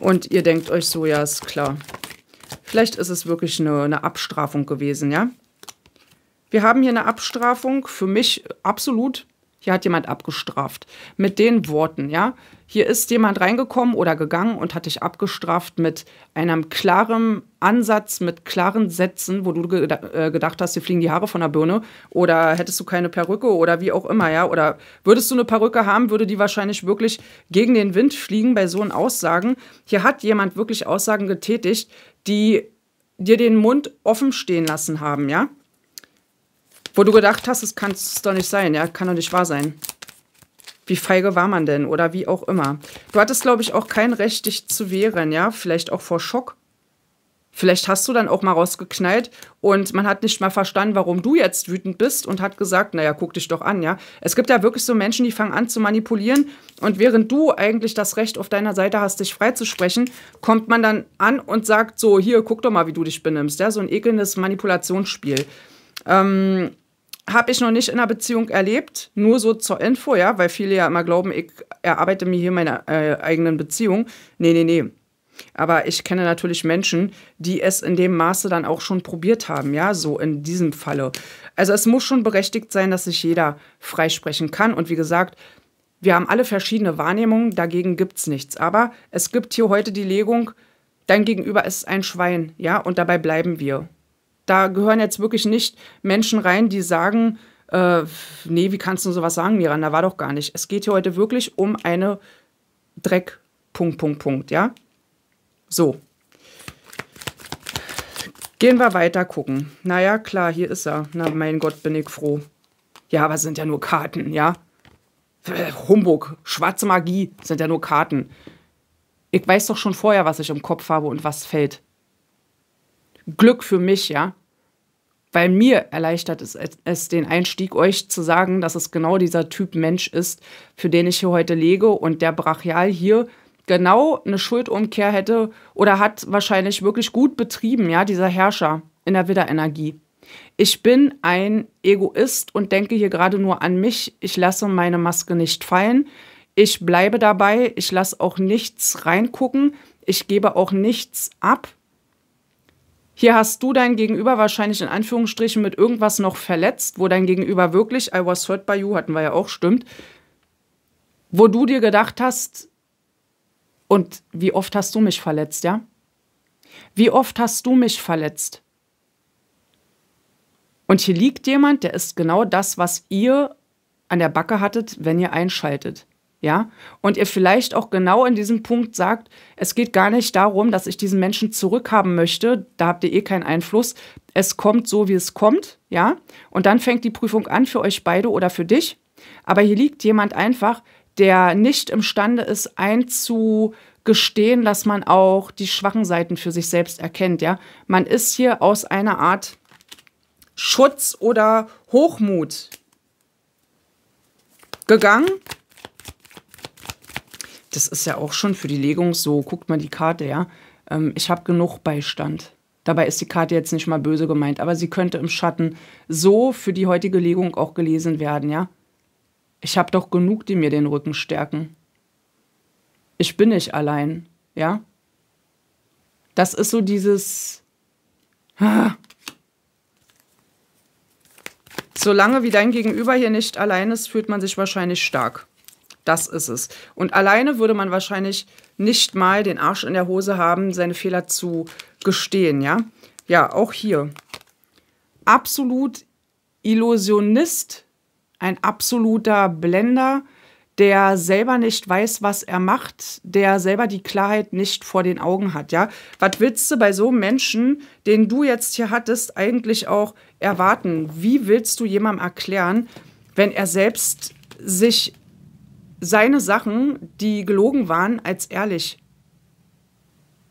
Und ihr denkt euch so, ja, ist klar. Vielleicht ist es wirklich eine, eine Abstrafung gewesen, ja. Wir haben hier eine Abstrafung, für mich absolut hier hat jemand abgestraft. Mit den Worten, ja, hier ist jemand reingekommen oder gegangen und hat dich abgestraft mit einem klaren Ansatz, mit klaren Sätzen, wo du ge äh, gedacht hast, dir fliegen die Haare von der Birne oder hättest du keine Perücke oder wie auch immer, ja, oder würdest du eine Perücke haben, würde die wahrscheinlich wirklich gegen den Wind fliegen bei so einen Aussagen. Hier hat jemand wirklich Aussagen getätigt, die dir den Mund offen stehen lassen haben, ja? Wo du gedacht hast, es kann doch nicht sein, ja, kann doch nicht wahr sein. Wie feige war man denn oder wie auch immer. Du hattest, glaube ich, auch kein Recht, dich zu wehren, ja, vielleicht auch vor Schock. Vielleicht hast du dann auch mal rausgeknallt und man hat nicht mal verstanden, warum du jetzt wütend bist und hat gesagt, naja, guck dich doch an, ja. Es gibt ja wirklich so Menschen, die fangen an zu manipulieren und während du eigentlich das Recht auf deiner Seite hast, dich freizusprechen, kommt man dann an und sagt so, hier, guck doch mal, wie du dich benimmst, ja, so ein ekelndes Manipulationsspiel. Ähm, habe ich noch nicht in einer Beziehung erlebt, nur so zur Info, ja, weil viele ja immer glauben, ich erarbeite mir hier meine äh, eigenen Beziehungen. Nee, nee, nee. Aber ich kenne natürlich Menschen, die es in dem Maße dann auch schon probiert haben, ja, so in diesem Falle. Also es muss schon berechtigt sein, dass sich jeder freisprechen kann. Und wie gesagt, wir haben alle verschiedene Wahrnehmungen, dagegen gibt es nichts. Aber es gibt hier heute die Legung, dein Gegenüber ist ein Schwein, ja, und dabei bleiben wir. Da gehören jetzt wirklich nicht Menschen rein, die sagen, äh, nee, wie kannst du sowas sagen, Miran? Da war doch gar nicht. Es geht hier heute wirklich um eine Dreck, Punkt, Punkt, Punkt, ja? So. Gehen wir weiter gucken. Naja, klar, hier ist er. Na, mein Gott, bin ich froh. Ja, aber sind ja nur Karten, ja? Äh, Humbug, schwarze Magie sind ja nur Karten. Ich weiß doch schon vorher, was ich im Kopf habe und was fällt. Glück für mich, ja. Weil mir erleichtert es, es den Einstieg, euch zu sagen, dass es genau dieser Typ Mensch ist, für den ich hier heute lege und der brachial hier genau eine Schuldumkehr hätte oder hat wahrscheinlich wirklich gut betrieben, ja, dieser Herrscher in der Widderenergie. Ich bin ein Egoist und denke hier gerade nur an mich. Ich lasse meine Maske nicht fallen. Ich bleibe dabei. Ich lasse auch nichts reingucken. Ich gebe auch nichts ab. Hier hast du dein Gegenüber wahrscheinlich in Anführungsstrichen mit irgendwas noch verletzt, wo dein Gegenüber wirklich, I was hurt by you, hatten wir ja auch, stimmt, wo du dir gedacht hast, und wie oft hast du mich verletzt, ja? Wie oft hast du mich verletzt? Und hier liegt jemand, der ist genau das, was ihr an der Backe hattet, wenn ihr einschaltet ja, und ihr vielleicht auch genau in diesem Punkt sagt, es geht gar nicht darum, dass ich diesen Menschen zurückhaben möchte, da habt ihr eh keinen Einfluss, es kommt so, wie es kommt, ja, und dann fängt die Prüfung an für euch beide oder für dich, aber hier liegt jemand einfach, der nicht imstande ist, einzugestehen, dass man auch die schwachen Seiten für sich selbst erkennt, ja, man ist hier aus einer Art Schutz oder Hochmut gegangen das ist ja auch schon für die Legung so, guckt mal die Karte, ja. Ähm, ich habe genug Beistand. Dabei ist die Karte jetzt nicht mal böse gemeint, aber sie könnte im Schatten so für die heutige Legung auch gelesen werden, ja. Ich habe doch genug, die mir den Rücken stärken. Ich bin nicht allein, ja. Das ist so dieses. Ah. Solange wie dein Gegenüber hier nicht allein ist, fühlt man sich wahrscheinlich stark. Das ist es. Und alleine würde man wahrscheinlich nicht mal den Arsch in der Hose haben, seine Fehler zu gestehen, ja? Ja, auch hier. Absolut Illusionist, ein absoluter Blender, der selber nicht weiß, was er macht, der selber die Klarheit nicht vor den Augen hat, ja? Was willst du bei so einem Menschen, den du jetzt hier hattest, eigentlich auch erwarten? Wie willst du jemandem erklären, wenn er selbst sich seine Sachen, die gelogen waren, als ehrlich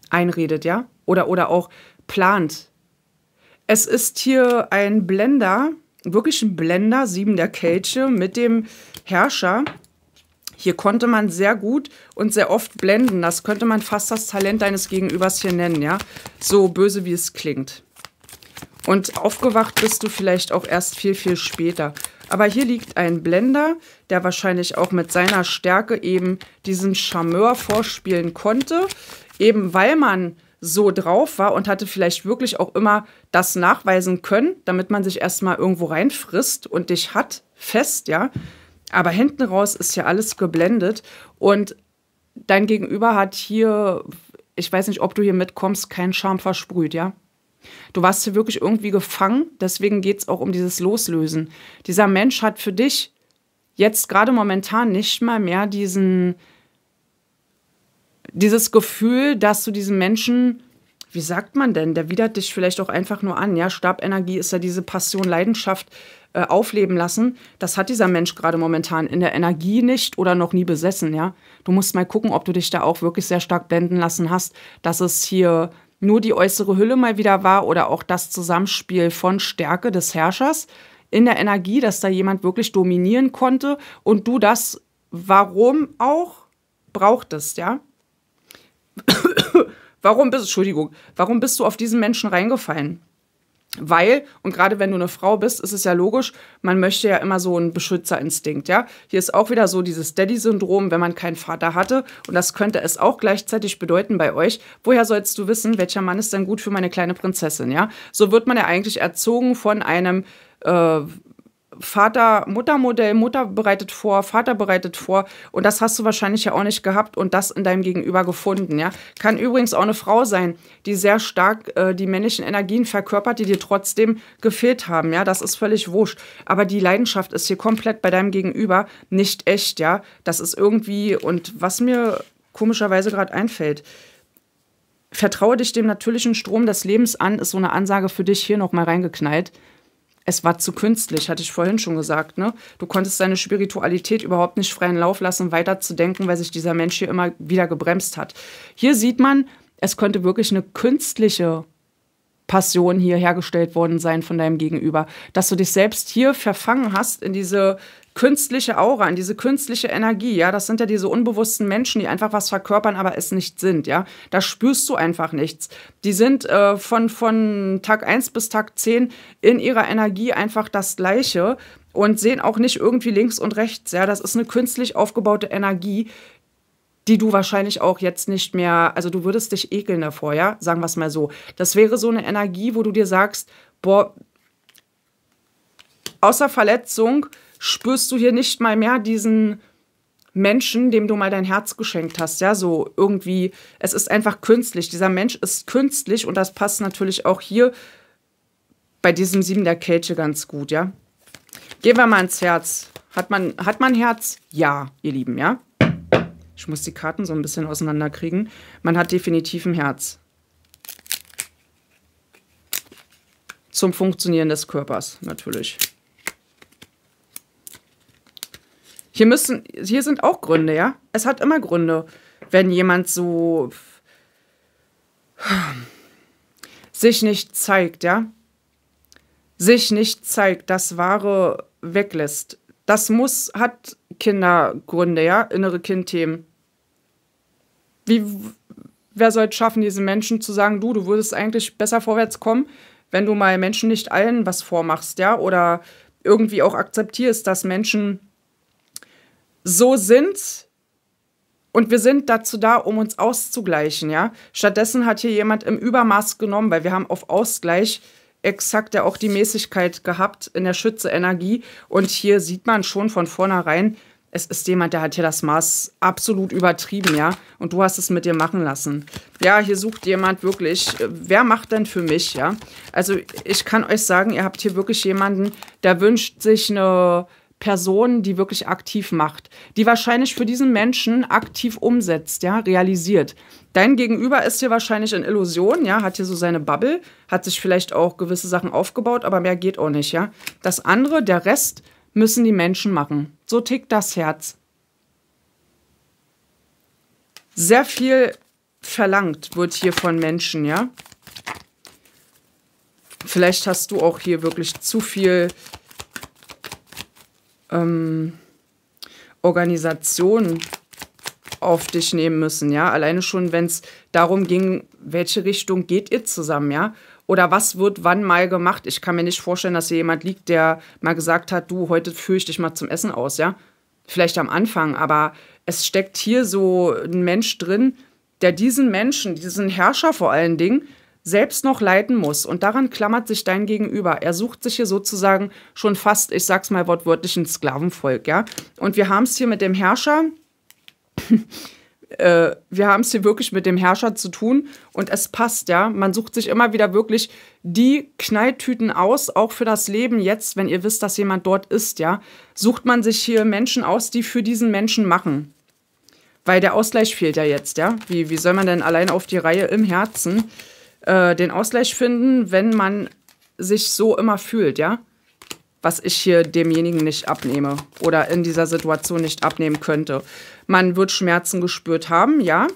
einredet, ja? Oder, oder auch plant. Es ist hier ein Blender, wirklich ein Blender, sieben der Kelche, mit dem Herrscher. Hier konnte man sehr gut und sehr oft blenden. Das könnte man fast das Talent deines Gegenübers hier nennen, ja? So böse, wie es klingt. Und aufgewacht bist du vielleicht auch erst viel, viel später. Aber hier liegt ein Blender, der wahrscheinlich auch mit seiner Stärke eben diesen Charmeur vorspielen konnte. Eben weil man so drauf war und hatte vielleicht wirklich auch immer das nachweisen können, damit man sich erstmal irgendwo reinfrisst und dich hat fest, ja. Aber hinten raus ist ja alles geblendet und dein Gegenüber hat hier, ich weiß nicht, ob du hier mitkommst, keinen Charme versprüht, ja. Du warst hier wirklich irgendwie gefangen, deswegen geht es auch um dieses Loslösen. Dieser Mensch hat für dich jetzt gerade momentan nicht mal mehr diesen, dieses Gefühl, dass du diesen Menschen, wie sagt man denn, der widert dich vielleicht auch einfach nur an. Ja, Stabenergie ist ja diese Passion, Leidenschaft äh, aufleben lassen. Das hat dieser Mensch gerade momentan in der Energie nicht oder noch nie besessen. Ja, du musst mal gucken, ob du dich da auch wirklich sehr stark blenden lassen hast, dass es hier nur die äußere Hülle mal wieder war oder auch das Zusammenspiel von Stärke des Herrschers in der Energie, dass da jemand wirklich dominieren konnte und du das, warum auch, brauchtest, ja? warum bist, Entschuldigung, warum bist du auf diesen Menschen reingefallen? Weil, und gerade wenn du eine Frau bist, ist es ja logisch, man möchte ja immer so einen Beschützerinstinkt, ja. Hier ist auch wieder so dieses Daddy-Syndrom, wenn man keinen Vater hatte. Und das könnte es auch gleichzeitig bedeuten bei euch. Woher sollst du wissen, welcher Mann ist denn gut für meine kleine Prinzessin, ja? So wird man ja eigentlich erzogen von einem, äh, Vater-Mutter-Modell, Mutter bereitet vor, Vater bereitet vor. Und das hast du wahrscheinlich ja auch nicht gehabt und das in deinem Gegenüber gefunden. Ja? Kann übrigens auch eine Frau sein, die sehr stark äh, die männlichen Energien verkörpert, die dir trotzdem gefehlt haben. Ja? Das ist völlig wurscht. Aber die Leidenschaft ist hier komplett bei deinem Gegenüber nicht echt. Ja? Das ist irgendwie, und was mir komischerweise gerade einfällt, vertraue dich dem natürlichen Strom des Lebens an, ist so eine Ansage für dich hier nochmal reingeknallt es war zu künstlich, hatte ich vorhin schon gesagt. Ne? Du konntest deine Spiritualität überhaupt nicht freien Lauf lassen, weiterzudenken, weil sich dieser Mensch hier immer wieder gebremst hat. Hier sieht man, es könnte wirklich eine künstliche Passion hier hergestellt worden sein von deinem Gegenüber. Dass du dich selbst hier verfangen hast in diese künstliche Aura, in diese künstliche Energie, ja, das sind ja diese unbewussten Menschen, die einfach was verkörpern, aber es nicht sind, ja. Da spürst du einfach nichts. Die sind äh, von, von Tag 1 bis Tag 10 in ihrer Energie einfach das Gleiche und sehen auch nicht irgendwie links und rechts, ja. Das ist eine künstlich aufgebaute Energie, die du wahrscheinlich auch jetzt nicht mehr, also du würdest dich ekeln davor, ja, sagen wir es mal so. Das wäre so eine Energie, wo du dir sagst, boah, außer Verletzung spürst du hier nicht mal mehr diesen Menschen, dem du mal dein Herz geschenkt hast. Ja, so irgendwie, es ist einfach künstlich. Dieser Mensch ist künstlich und das passt natürlich auch hier bei diesem Sieben der Kelche ganz gut, ja. Gehen wir mal ins Herz. Hat man, hat man Herz? Ja, ihr Lieben, ja. Ich muss die Karten so ein bisschen auseinanderkriegen. Man hat definitiv ein Herz. Zum Funktionieren des Körpers, natürlich. Hier müssen, hier sind auch Gründe, ja. Es hat immer Gründe, wenn jemand so sich nicht zeigt, ja. Sich nicht zeigt, das Wahre weglässt. Das muss, hat Kindergründe, ja, innere Kindthemen. Wie, wer soll es schaffen, diesen Menschen zu sagen, du, du würdest eigentlich besser vorwärts kommen, wenn du mal Menschen nicht allen was vormachst, ja, oder irgendwie auch akzeptierst, dass Menschen so sind und wir sind dazu da, um uns auszugleichen, ja. Stattdessen hat hier jemand im Übermaß genommen, weil wir haben auf Ausgleich exakt ja auch die Mäßigkeit gehabt in der Schütze Energie und hier sieht man schon von vornherein, es ist jemand, der hat hier das Maß absolut übertrieben, ja. Und du hast es mit dir machen lassen. Ja, hier sucht jemand wirklich, wer macht denn für mich, ja? Also ich kann euch sagen, ihr habt hier wirklich jemanden, der wünscht sich eine Person, die wirklich aktiv macht, die wahrscheinlich für diesen Menschen aktiv umsetzt, ja, realisiert. Dein Gegenüber ist hier wahrscheinlich in Illusion, ja, hat hier so seine Bubble, hat sich vielleicht auch gewisse Sachen aufgebaut, aber mehr geht auch nicht, ja. Das andere, der Rest, müssen die Menschen machen. So tickt das Herz. Sehr viel verlangt wird hier von Menschen, ja. Vielleicht hast du auch hier wirklich zu viel ähm, Organisation auf dich nehmen müssen, ja. Alleine schon, wenn es darum ging, welche Richtung geht ihr zusammen, ja. Oder was wird wann mal gemacht? Ich kann mir nicht vorstellen, dass hier jemand liegt, der mal gesagt hat, du, heute führe ich dich mal zum Essen aus, ja. Vielleicht am Anfang, aber es steckt hier so ein Mensch drin, der diesen Menschen, diesen Herrscher vor allen Dingen, selbst noch leiten muss. Und daran klammert sich dein Gegenüber. Er sucht sich hier sozusagen schon fast, ich sag's mal wortwörtlich, ein Sklavenvolk, ja. Und wir haben es hier mit dem Herrscher. Äh, wir haben es hier wirklich mit dem Herrscher zu tun und es passt, ja. Man sucht sich immer wieder wirklich die Knalltüten aus, auch für das Leben jetzt, wenn ihr wisst, dass jemand dort ist, ja. Sucht man sich hier Menschen aus, die für diesen Menschen machen. Weil der Ausgleich fehlt ja jetzt, ja. Wie, wie soll man denn allein auf die Reihe im Herzen? Äh, den Ausgleich finden, wenn man sich so immer fühlt, ja? Was ich hier demjenigen nicht abnehme oder in dieser Situation nicht abnehmen könnte. Man wird Schmerzen gespürt haben, ja.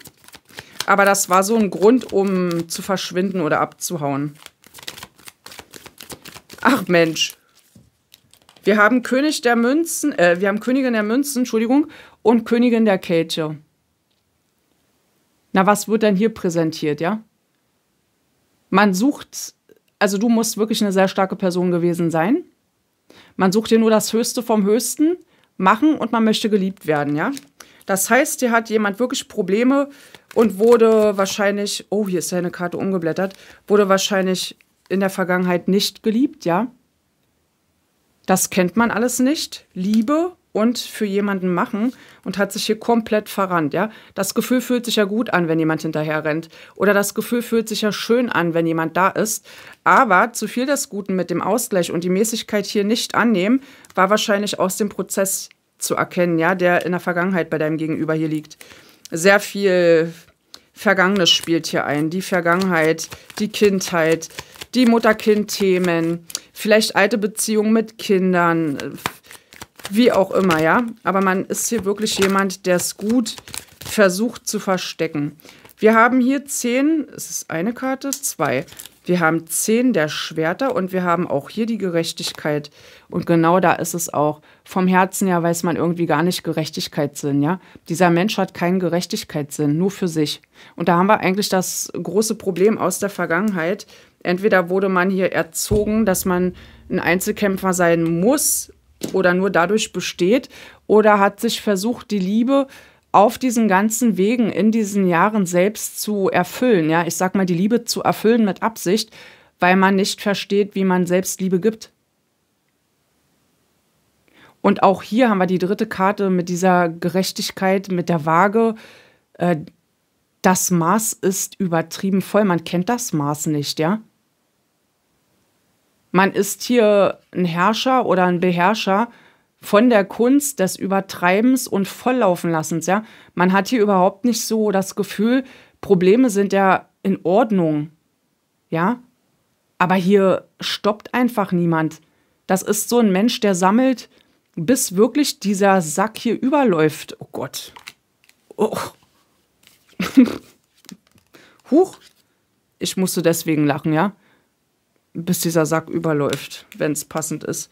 Aber das war so ein Grund, um zu verschwinden oder abzuhauen. Ach Mensch. Wir haben König der Münzen, äh, wir haben Königin der Münzen, Entschuldigung, und Königin der Kälte. Na, was wird denn hier präsentiert, ja? man sucht, also du musst wirklich eine sehr starke Person gewesen sein. Man sucht dir nur das Höchste vom Höchsten machen und man möchte geliebt werden, ja. Das heißt, hier hat jemand wirklich Probleme und wurde wahrscheinlich, oh, hier ist ja eine Karte umgeblättert, wurde wahrscheinlich in der Vergangenheit nicht geliebt, ja. Das kennt man alles nicht. Liebe und für jemanden machen und hat sich hier komplett verrannt, ja? Das Gefühl fühlt sich ja gut an, wenn jemand hinterher rennt oder das Gefühl fühlt sich ja schön an, wenn jemand da ist, aber zu viel des Guten mit dem Ausgleich und die Mäßigkeit hier nicht annehmen, war wahrscheinlich aus dem Prozess zu erkennen, ja, der in der Vergangenheit bei deinem Gegenüber hier liegt. Sehr viel Vergangenes spielt hier ein, die Vergangenheit, die Kindheit, die Mutter-Kind-Themen, vielleicht alte Beziehungen mit Kindern, wie auch immer, ja. Aber man ist hier wirklich jemand, der es gut versucht zu verstecken. Wir haben hier zehn, es ist eine Karte, zwei. Wir haben zehn der Schwerter und wir haben auch hier die Gerechtigkeit. Und genau da ist es auch. Vom Herzen her weiß man irgendwie gar nicht Gerechtigkeitssinn, ja. Dieser Mensch hat keinen Gerechtigkeitssinn, nur für sich. Und da haben wir eigentlich das große Problem aus der Vergangenheit. Entweder wurde man hier erzogen, dass man ein Einzelkämpfer sein muss, oder nur dadurch besteht? Oder hat sich versucht, die Liebe auf diesen ganzen Wegen in diesen Jahren selbst zu erfüllen? Ja, ich sag mal, die Liebe zu erfüllen mit Absicht, weil man nicht versteht, wie man selbst Liebe gibt. Und auch hier haben wir die dritte Karte mit dieser Gerechtigkeit, mit der Waage. Äh, das Maß ist übertrieben voll. Man kennt das Maß nicht, ja man ist hier ein Herrscher oder ein Beherrscher von der Kunst des Übertreibens und Volllaufenlassens. Ja? Man hat hier überhaupt nicht so das Gefühl, Probleme sind ja in Ordnung. Ja? Aber hier stoppt einfach niemand. Das ist so ein Mensch, der sammelt, bis wirklich dieser Sack hier überläuft. Oh Gott. Oh. Huch. Ich musste deswegen lachen, ja? bis dieser Sack überläuft, wenn es passend ist.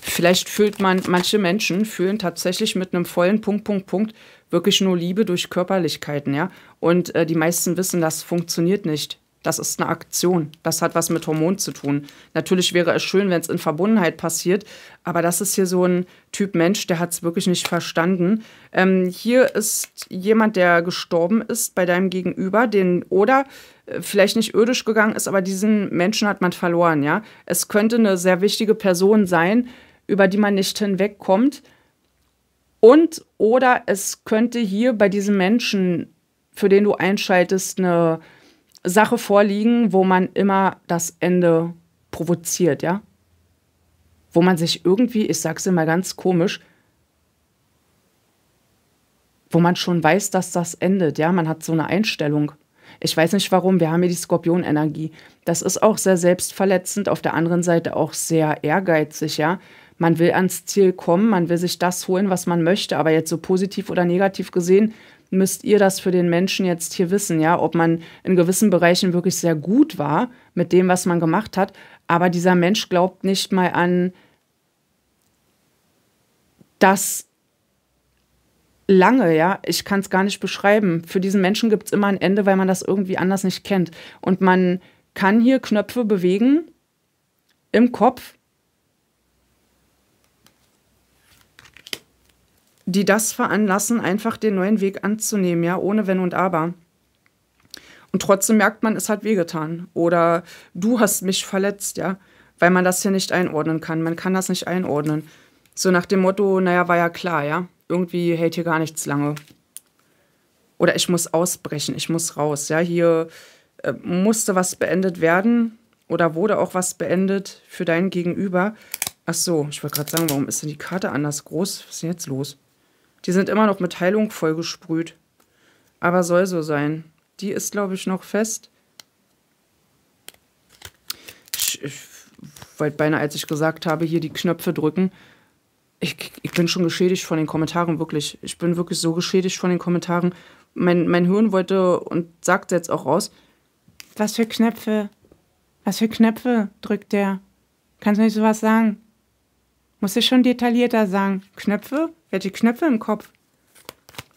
Vielleicht fühlt man, manche Menschen fühlen tatsächlich mit einem vollen Punkt, Punkt, Punkt wirklich nur Liebe durch Körperlichkeiten, ja. Und äh, die meisten wissen, das funktioniert nicht. Das ist eine Aktion. Das hat was mit Hormon zu tun. Natürlich wäre es schön, wenn es in Verbundenheit passiert, aber das ist hier so ein Typ Mensch, der hat es wirklich nicht verstanden. Ähm, hier ist jemand, der gestorben ist bei deinem Gegenüber, den oder äh, vielleicht nicht irdisch gegangen ist, aber diesen Menschen hat man verloren. Ja, es könnte eine sehr wichtige Person sein, über die man nicht hinwegkommt. Und oder es könnte hier bei diesem Menschen, für den du einschaltest, eine Sache vorliegen, wo man immer das Ende provoziert, ja? Wo man sich irgendwie, ich sag's immer ganz komisch, wo man schon weiß, dass das endet, ja? Man hat so eine Einstellung. Ich weiß nicht warum, wir haben hier die Skorpionenergie. Das ist auch sehr selbstverletzend, auf der anderen Seite auch sehr ehrgeizig, ja? Man will ans Ziel kommen, man will sich das holen, was man möchte, aber jetzt so positiv oder negativ gesehen, müsst ihr das für den Menschen jetzt hier wissen, ja, ob man in gewissen Bereichen wirklich sehr gut war mit dem, was man gemacht hat, aber dieser Mensch glaubt nicht mal an das lange, ja, ich kann es gar nicht beschreiben. Für diesen Menschen gibt es immer ein Ende, weil man das irgendwie anders nicht kennt. Und man kann hier Knöpfe bewegen im Kopf, die das veranlassen, einfach den neuen Weg anzunehmen, ja, ohne Wenn und Aber. Und trotzdem merkt man, es hat wehgetan. Oder du hast mich verletzt, ja, weil man das hier nicht einordnen kann. Man kann das nicht einordnen. So nach dem Motto, naja, war ja klar, ja. Irgendwie hält hier gar nichts lange. Oder ich muss ausbrechen, ich muss raus. Ja, hier äh, musste was beendet werden oder wurde auch was beendet für dein Gegenüber. Ach so, ich wollte gerade sagen, warum ist denn die Karte anders groß? Was ist denn jetzt los? Die sind immer noch mit Heilung vollgesprüht. Aber soll so sein. Die ist, glaube ich, noch fest. Ich, ich, weil beinahe, als ich gesagt habe, hier die Knöpfe drücken. Ich, ich bin schon geschädigt von den Kommentaren, wirklich. Ich bin wirklich so geschädigt von den Kommentaren. Mein, mein Hirn wollte und sagt jetzt auch raus. Was für Knöpfe? Was für Knöpfe drückt der? Kannst du nicht sowas sagen? Muss ich schon detaillierter sagen. Knöpfe? Wer hat die Knöpfe im Kopf?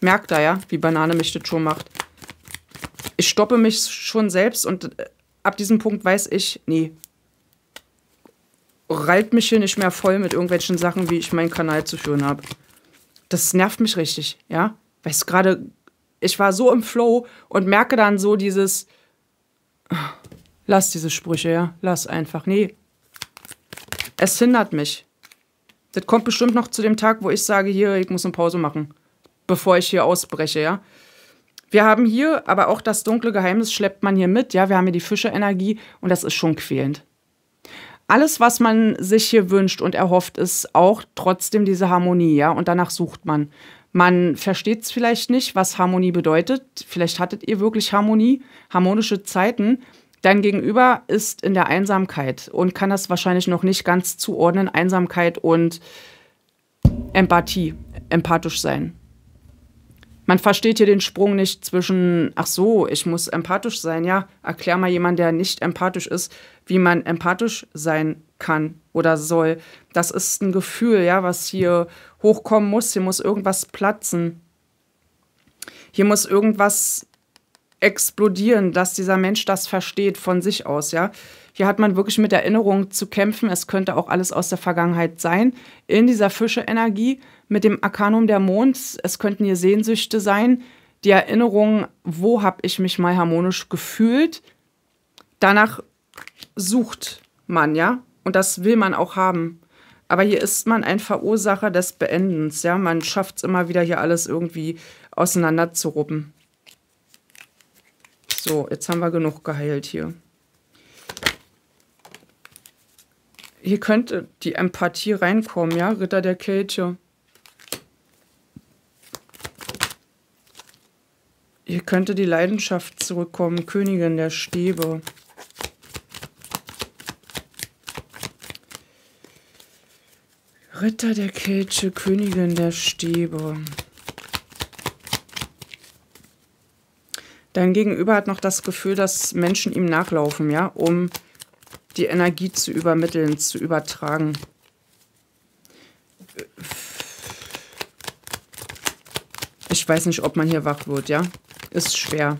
Merkt er ja, wie Banane mich das schon macht. Ich stoppe mich schon selbst und äh, ab diesem Punkt weiß ich, nee. Reilt mich hier nicht mehr voll mit irgendwelchen Sachen, wie ich meinen Kanal zu führen habe. Das nervt mich richtig, ja? Weißt du, gerade. Ich war so im Flow und merke dann so dieses. Ah, lass diese Sprüche, ja? Lass einfach. Nee. Es hindert mich. Das kommt bestimmt noch zu dem Tag, wo ich sage, hier, ich muss eine Pause machen, bevor ich hier ausbreche, ja. Wir haben hier, aber auch das dunkle Geheimnis schleppt man hier mit, ja, wir haben hier die Fische-Energie und das ist schon quälend. Alles, was man sich hier wünscht und erhofft, ist auch trotzdem diese Harmonie, ja, und danach sucht man. Man versteht es vielleicht nicht, was Harmonie bedeutet. Vielleicht hattet ihr wirklich Harmonie, harmonische Zeiten, Dein Gegenüber ist in der Einsamkeit und kann das wahrscheinlich noch nicht ganz zuordnen, Einsamkeit und Empathie, empathisch sein. Man versteht hier den Sprung nicht zwischen, ach so, ich muss empathisch sein, ja, erklär mal jemand, der nicht empathisch ist, wie man empathisch sein kann oder soll. Das ist ein Gefühl, ja, was hier hochkommen muss, hier muss irgendwas platzen. Hier muss irgendwas explodieren, dass dieser Mensch das versteht von sich aus, ja. Hier hat man wirklich mit Erinnerungen zu kämpfen. Es könnte auch alles aus der Vergangenheit sein. In dieser Fische-Energie mit dem Arcanum der Mond, es könnten hier Sehnsüchte sein, die Erinnerung, wo habe ich mich mal harmonisch gefühlt. Danach sucht man, ja. Und das will man auch haben. Aber hier ist man ein Verursacher des Beendens, ja. Man schafft es immer wieder, hier alles irgendwie auseinanderzuruppen. So, jetzt haben wir genug geheilt hier. Hier könnte die Empathie reinkommen, ja? Ritter der Kelche. Hier könnte die Leidenschaft zurückkommen, Königin der Stäbe. Ritter der Kelche, Königin der Stäbe. Dein Gegenüber hat noch das Gefühl, dass Menschen ihm nachlaufen, ja, um die Energie zu übermitteln, zu übertragen. Ich weiß nicht, ob man hier wach wird, ja. Ist schwer.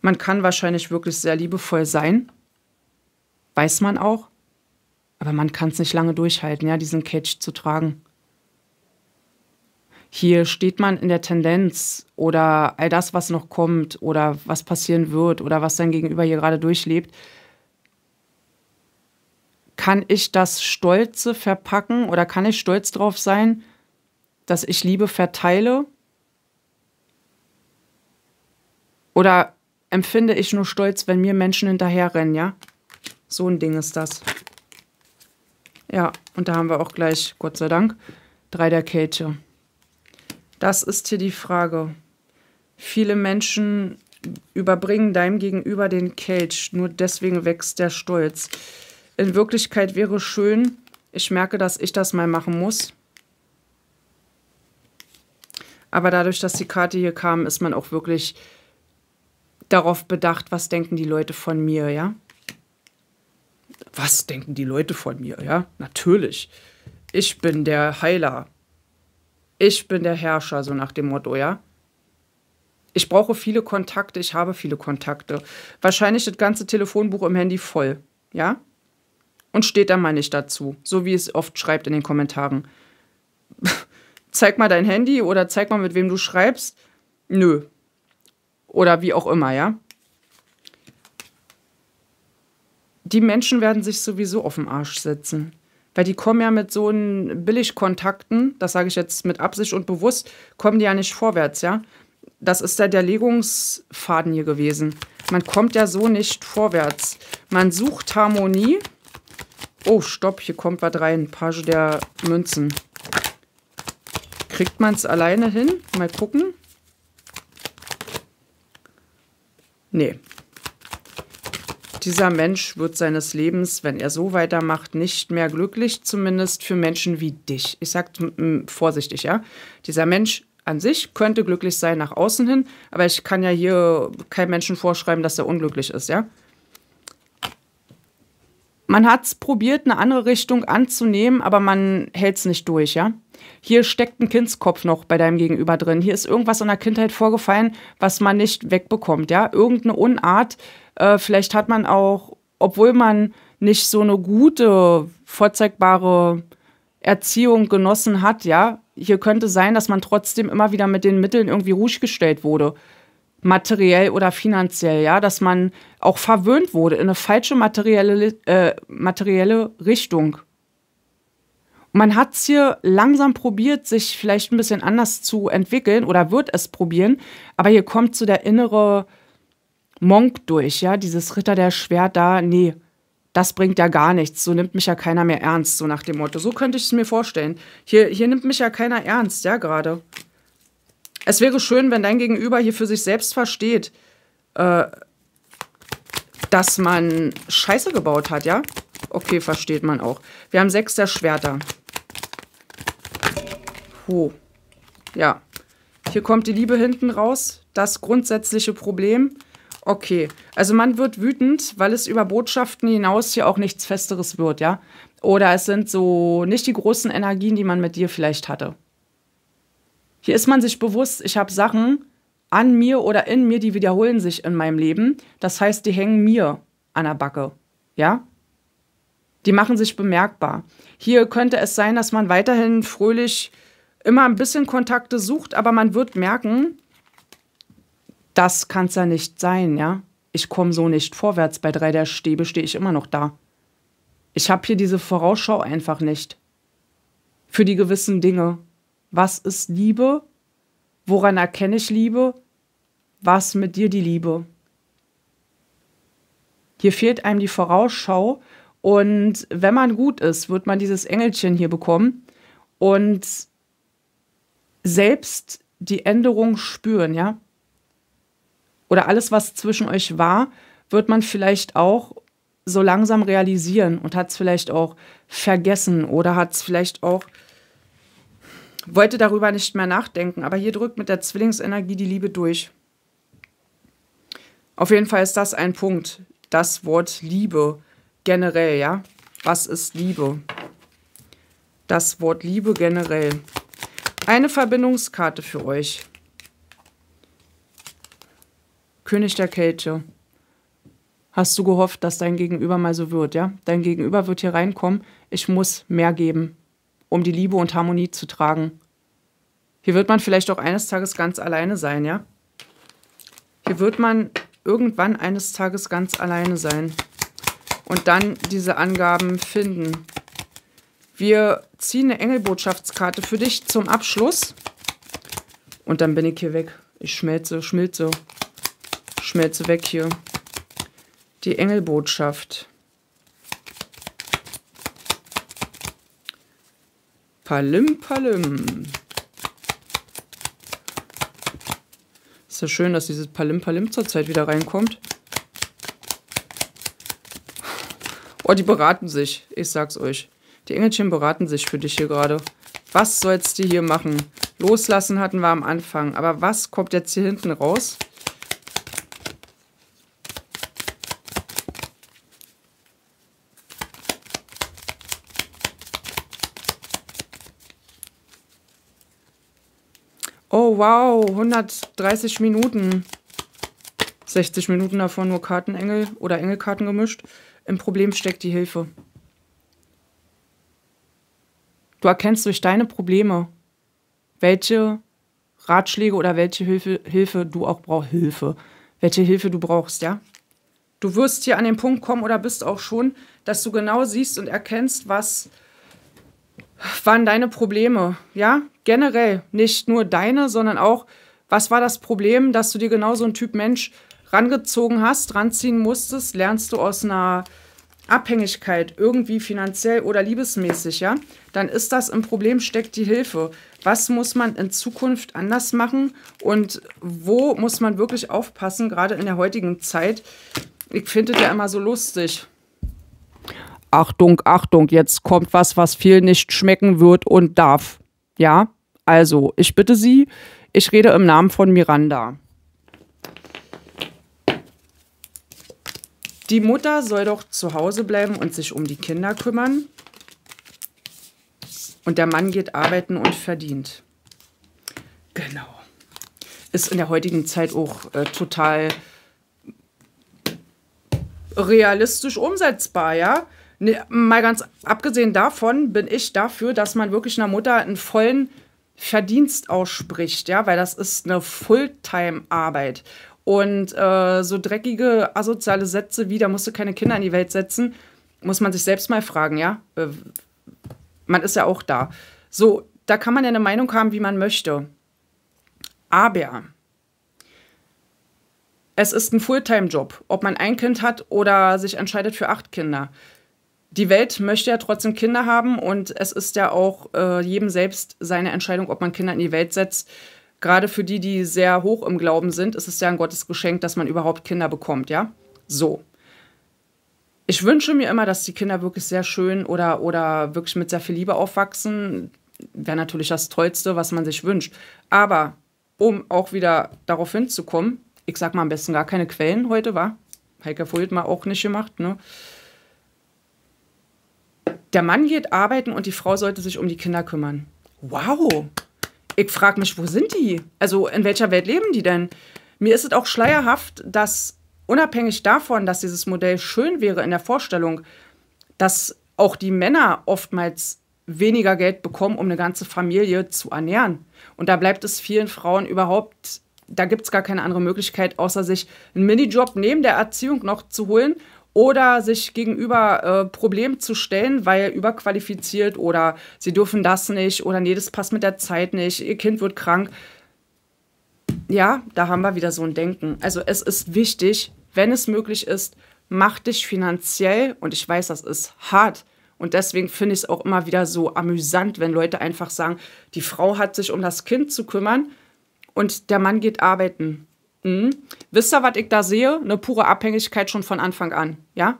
Man kann wahrscheinlich wirklich sehr liebevoll sein. Weiß man auch. Aber man kann es nicht lange durchhalten, ja, diesen Catch zu tragen hier steht man in der Tendenz oder all das, was noch kommt oder was passieren wird oder was dein Gegenüber hier gerade durchlebt, kann ich das Stolze verpacken oder kann ich stolz drauf sein, dass ich Liebe verteile? Oder empfinde ich nur Stolz, wenn mir Menschen hinterherrennen, ja? So ein Ding ist das. Ja, und da haben wir auch gleich, Gott sei Dank, drei der Kälte. Das ist hier die Frage. Viele Menschen überbringen deinem Gegenüber den Cage, nur deswegen wächst der Stolz. In Wirklichkeit wäre schön, ich merke, dass ich das mal machen muss. Aber dadurch, dass die Karte hier kam, ist man auch wirklich darauf bedacht, was denken die Leute von mir, ja? Was denken die Leute von mir, ja? Natürlich. Ich bin der Heiler ich bin der Herrscher, so nach dem Motto, ja. Ich brauche viele Kontakte, ich habe viele Kontakte. Wahrscheinlich das ganze Telefonbuch im Handy voll, ja? Und steht da mal nicht dazu, so wie es oft schreibt in den Kommentaren. zeig mal dein Handy oder zeig mal, mit wem du schreibst. Nö. Oder wie auch immer, ja? Die Menschen werden sich sowieso auf den Arsch setzen. Weil die kommen ja mit so einen Billigkontakten, das sage ich jetzt mit Absicht und bewusst, kommen die ja nicht vorwärts, ja. Das ist ja der Legungsfaden hier gewesen. Man kommt ja so nicht vorwärts. Man sucht Harmonie. Oh, stopp, hier kommt was rein. Page der Münzen. Kriegt man es alleine hin? Mal gucken. Nee, dieser Mensch wird seines Lebens, wenn er so weitermacht, nicht mehr glücklich, zumindest für Menschen wie dich. Ich sag vorsichtig, ja. Dieser Mensch an sich könnte glücklich sein nach außen hin, aber ich kann ja hier keinem Menschen vorschreiben, dass er unglücklich ist, ja. Man hat es probiert, eine andere Richtung anzunehmen, aber man hält es nicht durch, ja hier steckt ein Kindskopf noch bei deinem Gegenüber drin, hier ist irgendwas in der Kindheit vorgefallen, was man nicht wegbekommt, ja, irgendeine Unart. Äh, vielleicht hat man auch, obwohl man nicht so eine gute, vorzeigbare Erziehung genossen hat, ja, hier könnte sein, dass man trotzdem immer wieder mit den Mitteln irgendwie ruhig gestellt wurde. Materiell oder finanziell, ja, dass man auch verwöhnt wurde in eine falsche materielle, äh, materielle Richtung. Man hat es hier langsam probiert, sich vielleicht ein bisschen anders zu entwickeln oder wird es probieren, aber hier kommt so der innere Monk durch, ja, dieses Ritter der Schwert da, nee, das bringt ja gar nichts, so nimmt mich ja keiner mehr ernst, so nach dem Motto. So könnte ich es mir vorstellen. Hier, hier nimmt mich ja keiner ernst, ja, gerade. Es wäre schön, wenn dein Gegenüber hier für sich selbst versteht, äh, dass man Scheiße gebaut hat, ja? Okay, versteht man auch. Wir haben sechs der Schwerter. Pipapo. Ja. Hier kommt die Liebe hinten raus. Das grundsätzliche Problem. Okay, also man wird wütend, weil es über Botschaften hinaus hier auch nichts Festeres wird, ja? Oder es sind so nicht die großen Energien, die man mit dir vielleicht hatte. Hier ist man sich bewusst, ich habe Sachen an mir oder in mir, die wiederholen sich in meinem Leben. Das heißt, die hängen mir an der Backe, ja? Die machen sich bemerkbar. Hier könnte es sein, dass man weiterhin fröhlich immer ein bisschen Kontakte sucht, aber man wird merken, das kann es ja nicht sein, ja. Ich komme so nicht vorwärts. Bei drei der Stäbe stehe ich immer noch da. Ich habe hier diese Vorausschau einfach nicht. Für die gewissen Dinge. Was ist Liebe? Woran erkenne ich Liebe? Was mit dir die Liebe? Hier fehlt einem die Vorausschau. Und wenn man gut ist, wird man dieses Engelchen hier bekommen. Und selbst die Änderung spüren, ja? Oder alles, was zwischen euch war, wird man vielleicht auch so langsam realisieren und hat es vielleicht auch vergessen oder hat es vielleicht auch, wollte darüber nicht mehr nachdenken. Aber hier drückt mit der Zwillingsenergie die Liebe durch. Auf jeden Fall ist das ein Punkt. Das Wort Liebe generell, ja? Was ist Liebe? Das Wort Liebe generell eine Verbindungskarte für euch. König der Kälte. Hast du gehofft, dass dein Gegenüber mal so wird, ja? Dein Gegenüber wird hier reinkommen. Ich muss mehr geben, um die Liebe und Harmonie zu tragen. Hier wird man vielleicht auch eines Tages ganz alleine sein, ja? Hier wird man irgendwann eines Tages ganz alleine sein. Und dann diese Angaben finden. Wir ziehen eine Engelbotschaftskarte für dich zum Abschluss. Und dann bin ich hier weg. Ich schmelze, schmilze, schmelze weg hier. Die Engelbotschaft. Palim, palim. Ist ja schön, dass dieses Palim, palim zurzeit wieder reinkommt. Oh, die beraten sich. Ich sag's euch. Die Engelchen beraten sich für dich hier gerade. Was sollst du hier machen? Loslassen hatten wir am Anfang. Aber was kommt jetzt hier hinten raus? Oh, wow. 130 Minuten. 60 Minuten davon nur Kartenengel oder Engelkarten gemischt. Im Problem steckt die Hilfe. Du erkennst durch deine Probleme, welche Ratschläge oder welche Hilfe, Hilfe du auch brauchst. Hilfe. Welche Hilfe du brauchst, ja? Du wirst hier an den Punkt kommen oder bist auch schon, dass du genau siehst und erkennst, was waren deine Probleme, ja? Generell, nicht nur deine, sondern auch, was war das Problem, dass du dir genau so ein Typ Mensch rangezogen hast, ranziehen musstest? Lernst du aus einer Abhängigkeit, irgendwie finanziell oder liebesmäßig, ja, dann ist das im Problem steckt die Hilfe. Was muss man in Zukunft anders machen und wo muss man wirklich aufpassen, gerade in der heutigen Zeit? Ich finde das ja immer so lustig. Achtung, Achtung, jetzt kommt was, was viel nicht schmecken wird und darf. Ja, also, ich bitte Sie, ich rede im Namen von Miranda. Die Mutter soll doch zu Hause bleiben und sich um die Kinder kümmern. Und der Mann geht arbeiten und verdient. Genau. Ist in der heutigen Zeit auch äh, total realistisch umsetzbar, ja? Ne, mal ganz abgesehen davon bin ich dafür, dass man wirklich einer Mutter einen vollen Verdienst ausspricht, ja, weil das ist eine Fulltime-Arbeit. Und äh, so dreckige, asoziale Sätze wie, da musst du keine Kinder in die Welt setzen, muss man sich selbst mal fragen, ja? Äh, man ist ja auch da. So, da kann man ja eine Meinung haben, wie man möchte. Aber es ist ein Fulltime-Job, ob man ein Kind hat oder sich entscheidet für acht Kinder. Die Welt möchte ja trotzdem Kinder haben und es ist ja auch äh, jedem selbst seine Entscheidung, ob man Kinder in die Welt setzt. Gerade für die, die sehr hoch im Glauben sind, ist es ja ein Gottesgeschenk, dass man überhaupt Kinder bekommt, ja? So. Ich wünsche mir immer, dass die Kinder wirklich sehr schön oder, oder wirklich mit sehr viel Liebe aufwachsen. Wäre natürlich das Tollste, was man sich wünscht. Aber um auch wieder darauf hinzukommen, ich sag mal am besten gar keine Quellen heute, war Heike Voigt mal auch nicht gemacht, ne? Der Mann geht arbeiten und die Frau sollte sich um die Kinder kümmern. Wow! ich frage mich, wo sind die? Also in welcher Welt leben die denn? Mir ist es auch schleierhaft, dass unabhängig davon, dass dieses Modell schön wäre in der Vorstellung, dass auch die Männer oftmals weniger Geld bekommen, um eine ganze Familie zu ernähren. Und da bleibt es vielen Frauen überhaupt, da gibt es gar keine andere Möglichkeit, außer sich einen Minijob neben der Erziehung noch zu holen oder sich gegenüber äh, Problemen zu stellen, weil überqualifiziert oder sie dürfen das nicht oder nee, das passt mit der Zeit nicht, ihr Kind wird krank. Ja, da haben wir wieder so ein Denken. Also es ist wichtig, wenn es möglich ist, mach dich finanziell und ich weiß, das ist hart. Und deswegen finde ich es auch immer wieder so amüsant, wenn Leute einfach sagen, die Frau hat sich um das Kind zu kümmern und der Mann geht arbeiten. Mhm. Wisst ihr, was ich da sehe? Eine pure Abhängigkeit schon von Anfang an, ja?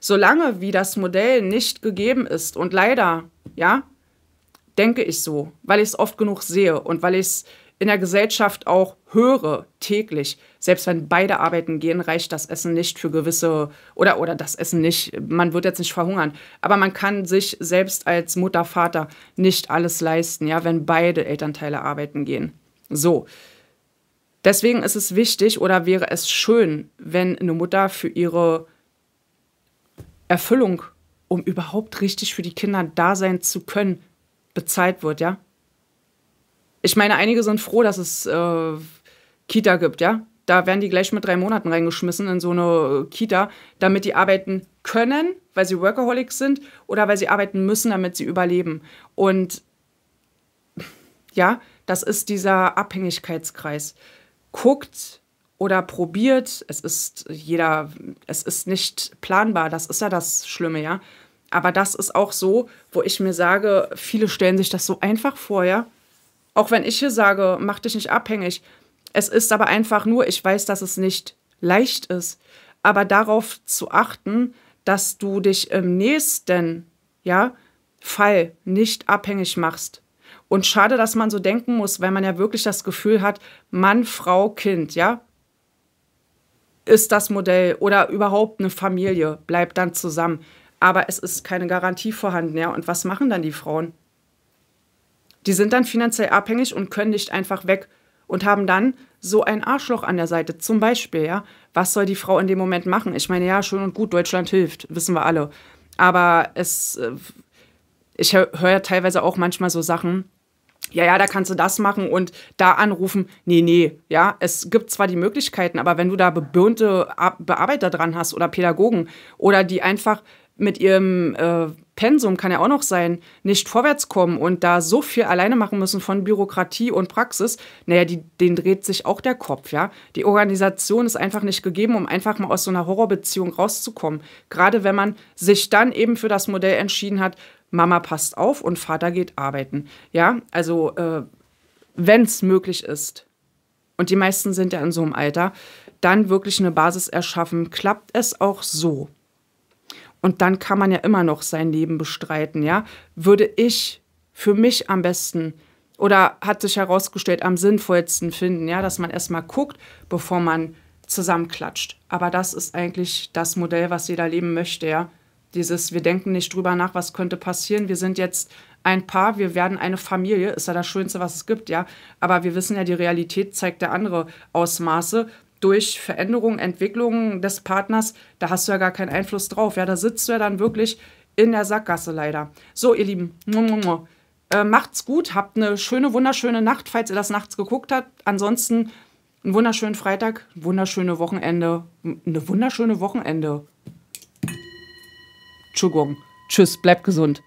Solange wie das Modell nicht gegeben ist und leider, ja, denke ich so, weil ich es oft genug sehe und weil ich es in der Gesellschaft auch höre täglich. Selbst wenn beide arbeiten gehen, reicht das Essen nicht für gewisse oder oder das Essen nicht. Man wird jetzt nicht verhungern, aber man kann sich selbst als Mutter Vater nicht alles leisten, ja, wenn beide Elternteile arbeiten gehen. So. Deswegen ist es wichtig oder wäre es schön, wenn eine Mutter für ihre Erfüllung, um überhaupt richtig für die Kinder da sein zu können, bezahlt wird, ja? Ich meine, einige sind froh, dass es äh, Kita gibt, ja? Da werden die gleich mit drei Monaten reingeschmissen in so eine äh, Kita, damit die arbeiten können, weil sie Workaholics sind oder weil sie arbeiten müssen, damit sie überleben. Und ja, das ist dieser Abhängigkeitskreis guckt oder probiert. Es ist jeder, es ist nicht planbar. Das ist ja das Schlimme, ja. Aber das ist auch so, wo ich mir sage, viele stellen sich das so einfach vor, ja. Auch wenn ich hier sage, mach dich nicht abhängig. Es ist aber einfach nur, ich weiß, dass es nicht leicht ist, aber darauf zu achten, dass du dich im nächsten, ja, Fall nicht abhängig machst und schade, dass man so denken muss, weil man ja wirklich das Gefühl hat, Mann, Frau, Kind, ja, ist das Modell oder überhaupt eine Familie bleibt dann zusammen. Aber es ist keine Garantie vorhanden, ja. Und was machen dann die Frauen? Die sind dann finanziell abhängig und können nicht einfach weg und haben dann so ein Arschloch an der Seite. Zum Beispiel, ja. Was soll die Frau in dem Moment machen? Ich meine, ja, schön und gut, Deutschland hilft, wissen wir alle. Aber es, äh, ich höre ja teilweise auch manchmal so Sachen, ja, ja, da kannst du das machen und da anrufen. Nee, nee, ja, es gibt zwar die Möglichkeiten, aber wenn du da bebürnte Bearbeiter dran hast oder Pädagogen oder die einfach mit ihrem äh, Pensum, kann ja auch noch sein, nicht vorwärts kommen und da so viel alleine machen müssen von Bürokratie und Praxis, naja, die, denen dreht sich auch der Kopf, ja. Die Organisation ist einfach nicht gegeben, um einfach mal aus so einer Horrorbeziehung rauszukommen. Gerade wenn man sich dann eben für das Modell entschieden hat, Mama passt auf und Vater geht arbeiten. Ja, also äh, wenn es möglich ist, und die meisten sind ja in so einem Alter, dann wirklich eine Basis erschaffen, klappt es auch so. Und dann kann man ja immer noch sein Leben bestreiten, ja? Würde ich für mich am besten oder hat sich herausgestellt am sinnvollsten finden, ja, dass man erstmal guckt, bevor man zusammenklatscht. Aber das ist eigentlich das Modell, was jeder leben möchte, ja? Dieses, wir denken nicht drüber nach, was könnte passieren. Wir sind jetzt ein Paar, wir werden eine Familie, ist ja das Schönste, was es gibt, ja. Aber wir wissen ja, die Realität zeigt ja andere Ausmaße. Durch Veränderungen, Entwicklungen des Partners, da hast du ja gar keinen Einfluss drauf. Ja, da sitzt du ja dann wirklich in der Sackgasse leider. So, ihr Lieben, äh, macht's gut, habt eine schöne, wunderschöne Nacht, falls ihr das nachts geguckt habt. Ansonsten einen wunderschönen Freitag, wunderschöne Wochenende, eine wunderschöne Wochenende. Tschuggung. Tschüss, bleibt gesund.